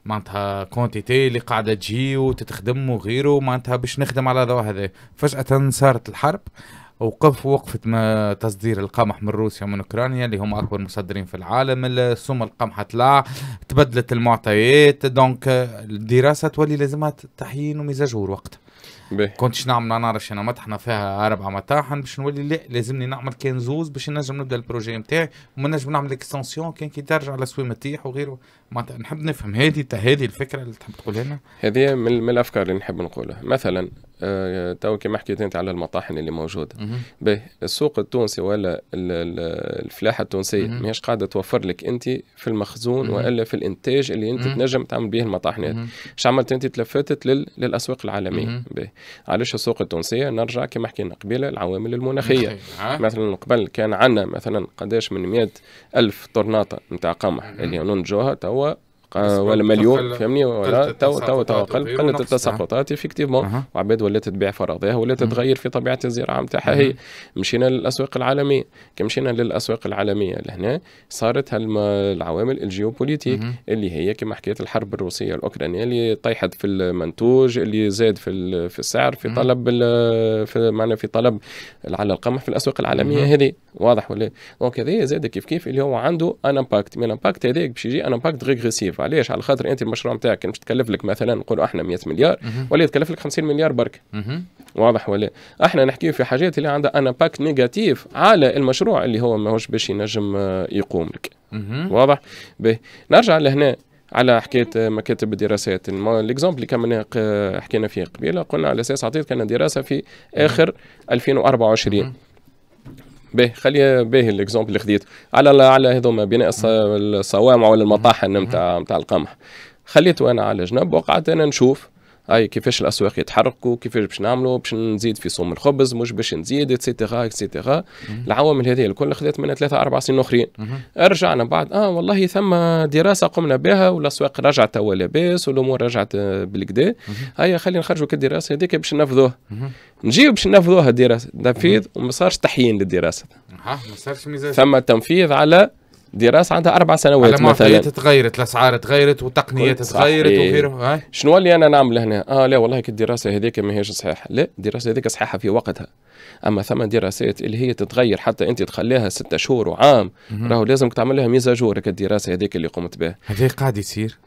معناتها كونتيتي اللي قاعده تجي وتتخدم وغيره معناتها باش نخدم على هذا فجاه صارت الحرب وقف وقفة ما تصدير القمح من روسيا ومن اوكرانيا اللي هم اكبر مصدرين في العالم السوم القمح طلع تبدلت المعطيات دونك الدراسة تولي لازمها تحيين وميزاجور وقتها كنتش نعمل انا نعرفش انا مطحنه فيها اربع مطاحن باش نولي لا لازمني نعمل كان زوز باش نجم نبدا البروجي نتاعي وما نجم نعمل اكستنسيون كان كي ترجع سوي متيح وغيره معناتها نحب نفهم هذه هذه الفكره اللي تحب تقولها لنا هذه من الافكار اللي نحب نقولها مثلا آه، تو كما حكيت انت على المطاحن اللي موجوده به السوق التونسي ولا الفلاحه التونسيه ماهيش قاعده توفر لك انت في المخزون والا في الانتاج اللي انت تنجم تعمل به المطاحنات اش عملت انت تلفتت لل... للاسواق العالميه به علاش السوق التونسيه نرجع كما حكينا قبيله العوامل المناخيه مثلا قبل كان عندنا مثلا قداش من 100 الف طرناطه نتاع قمح اللي ننتجوها توا أه، ولا مليون فهمني ولا تو تو تو قل قلت التساقطات افكتيفمون وعباد ولات تبيع في اراضيها ولات تغير في طبيعه الزراعه نتاعها هي مشينا للاسواق العالميه كي مشينا للاسواق العالميه لهنا صارت العوامل الجيوبوليتيك اللي هي كما حكيت الحرب الروسيه الاوكرانيه اللي طيحت في المنتوج اللي زاد في في السعر في طلب في معنا في طلب على القمح في الاسواق العالميه هذه واضح ولا دونك هذه زاد كيف كيف اللي هو عنده ان امباكت من امباكت هذاك باش يجي ان امباكت ريغريسيف علاش على خاطر انت المشروع نتاعك كان تكلف لك مثلا نقولوا احنا 100 مليار ولا يتكلف لك 50 مليار برك واضح ولا احنا نحكي في حاجات اللي عندها انا باك نيجاتيف على المشروع اللي هو ماهوش باش ينجم آه، يقوم لك واضح به نرجع لهنا على حكايه آه، مكاتب الدراسات الاكزومبل اللي كملنا آه، حكينا فيه قبيله قلنا على اساس عطيتك انا دراسه في اخر 2024 باهي خلي باهي الاكزومبل اللي خديت على على هذوما بناء الصوامع ولا المطاحن نتاع نتاع القمح خليته انا على جنب وقعدت انا نشوف اي كيفاش الاسواق يتحركوا كيفاش باش نعملوا باش نزيد في صوم الخبز مش باش نزيد اتسيتيرا اتسيتيرا العوامل هذه الكل خذت منها ثلاثة أربع سنين أخرين رجعنا بعد اه والله ثم دراسة قمنا بها والأسواق رجعت توا لاباس والأمور رجعت بالكدا هيا خلينا نخرجوا كالدراسة هذيك باش ننفذوها نجيو باش ننفذوها الدراسة تنفيذ وما صارش تحيين للدراسة ما صارش ثم تنفيذ على دراسه عندها اربع سنوات على مثلا تغيرت الاسعار تغيرت والتقنيات تغيرت وغيره شنو اللي انا نعمل هنا؟ اه لا والله الدراسه هذيك ماهيش صحيحه، لا الدراسه هذيك صحيحه في وقتها. اما ثم دراسات اللي هي تتغير حتى انت تخليها ستة شهور وعام راهو لازم تعمل لها ميزاجورك الدراسه هذيك اللي قمت بها. هذا قاعد يصير؟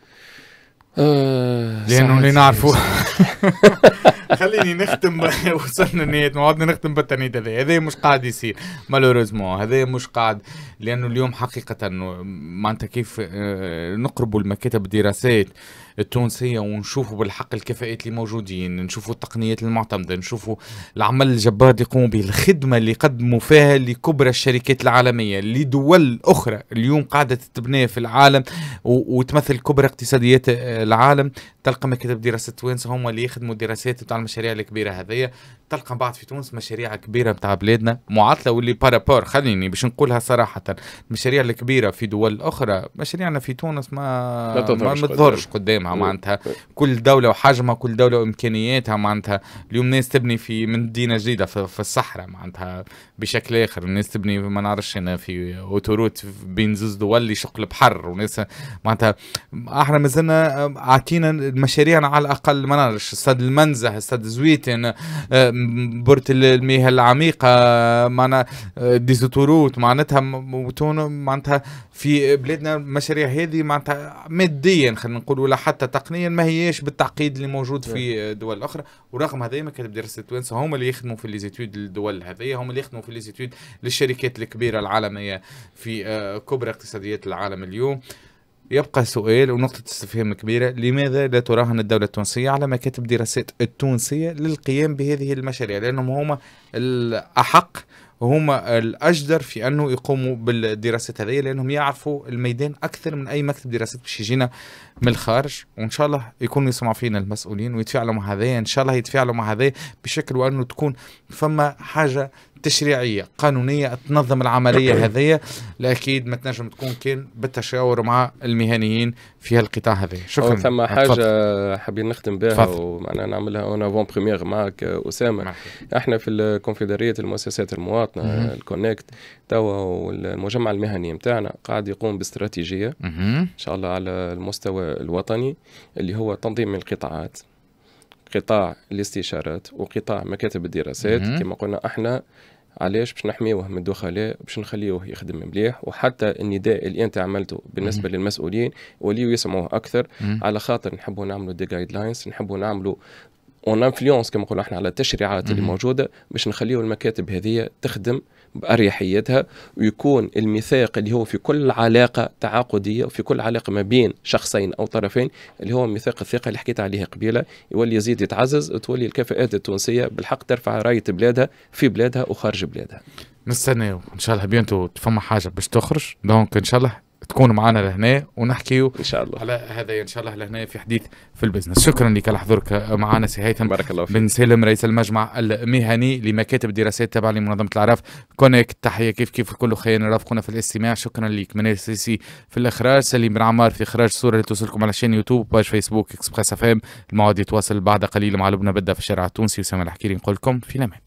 آه لانه اللي نعرفوه خليني نختم وصلنا نهايه موعدنا نختم بالتنهيد هذا هذا مش قاعد يصير مالوريزمون هذا مش قاعد لانه اليوم حقيقه معناتها كيف آه، نقربوا المكاتب الدراسات التونسيه ونشوفوا بالحق الكفاءات اللي موجودين نشوفوا التقنيات المعتمده نشوفوا العمل الجبار اللي يقوموا به الخدمه اللي يقدموا فيها لكبرى الشركات العالميه لدول اخرى اليوم قاعده تتبنى في العالم وتمثل كبرى اقتصاديات آه، العالم تلقى مكاتب دراسه توينس هما اللي يخدموا الدراسات بتاع المشاريع الكبيره هذيا تلقى بعض في تونس مشاريع كبيره نتاع بلادنا معطله واللي بارابور خليني باش نقولها صراحه المشاريع الكبيره في دول اخرى مشاريعنا في تونس ما لا ما تظهرش قدامها معناتها كل دوله وحجمها كل دوله وامكانياتها معناتها اليوم ناس تبني في مدينه جديده في, في الصحراء معناتها بشكل اخر الناس تبني ما نعرفش انا في اوتوروت بين زوز دول اللي شق البحر وناس معناتها احنا مازلنا آه، عاكينا مشاريعنا على الاقل ما نعرفش استاد المنزه استاد زويتن آه، بورت المياه العميقة معنا آه، ديزوتوروت معناتها معناتها في بلادنا المشاريع هذه معناتها ماديا خلينا نقول ولا حتى تقنيا ما هياش بالتعقيد اللي موجود في إيه. دول اخرى ورغم هذا ما كتب دراسة التوانسه هما اللي يخدموا في ليزيتود الدول هذيا هما اللي يخدموا في ليزيتود للشركات الكبيرة العالمية في آه، كبرى اقتصاديات العالم اليوم يبقى سؤال ونقطة استفهام كبيرة لماذا لا تراهن الدولة التونسية على مكاتب دراسات التونسية للقيام بهذه المشاريع لأنهم هما الأحق وهما الأجدر في أنه يقوموا بالدراسات هذه لأنهم يعرفوا الميدان أكثر من أي مكتب دراسات باش يجينا من الخارج وإن شاء الله يكونوا يسمعوا فينا المسؤولين ويتفاعلوا مع هذايا إن شاء الله يتفاعلوا مع هذايا بشكل وأنه تكون فما حاجة تشريعيه قانونيه تنظم العمليه هذه لاكيد ما تنجم تكون كان بالتشاور مع المهنيين في هالقطاع هذا شكرا ثم حاجه حابين نختم بها ومعناها نعملها اون افون بريمير معك اسامه احنا في الكونفدراليه المؤسسات المواطنه الكونكت توا والمجمع المهني نتاعنا قاعد يقوم باستراتيجيه ان شاء الله على المستوى الوطني اللي هو تنظيم القطاعات قطاع الاستشارات وقطاع مكاتب الدراسات كما قلنا احنا علاش باش نحميوه من الدخلاء باش نخليوه يخدم مليح وحتى النداء اللي انت عملته بالنسبه للمسؤولين وليو يسمعوه اكثر على خاطر نحبوا نعملوا دي جايد لاينز نحبوا نعملوا اون انفلونس كما نقولوا احنا على التشريعات اللي موجوده باش نخليو المكاتب هذه تخدم باريحيتها ويكون الميثاق اللي هو في كل علاقه تعاقديه وفي كل علاقه ما بين شخصين او طرفين اللي هو ميثاق الثقه اللي حكيت عليها قبيله يولي يزيد يتعزز وتولي الكفاءات التونسيه بالحق ترفع رايه بلادها في بلادها وخارج بلادها نستناو ان شاء الله بينتو فما حاجه باش تخرج دونك ان شاء الله تكون معنا لهنا ونحكي ان شاء الله على هذا ان شاء الله لهنا في حديث في البزنس شكرا لك على حضورك معنا سي هيثم بارك الله فيك بن سالم رئيس المجمع المهني لمكاتب الدراسات تابعه لمنظمه العراف كونكت تحيه كيف كيف الكل خير رافقونا في الاستماع شكرا لك من السيسي في الاخراج سليم بن عمار في اخراج صوره توصلكم على شان يوتيوب باج فيسبوك اكسبريس اف ام الموعد يتواصل بعد قليل مع لبنى بدا في الشارع التونسي وسام الحكيري نقول لكم في الامان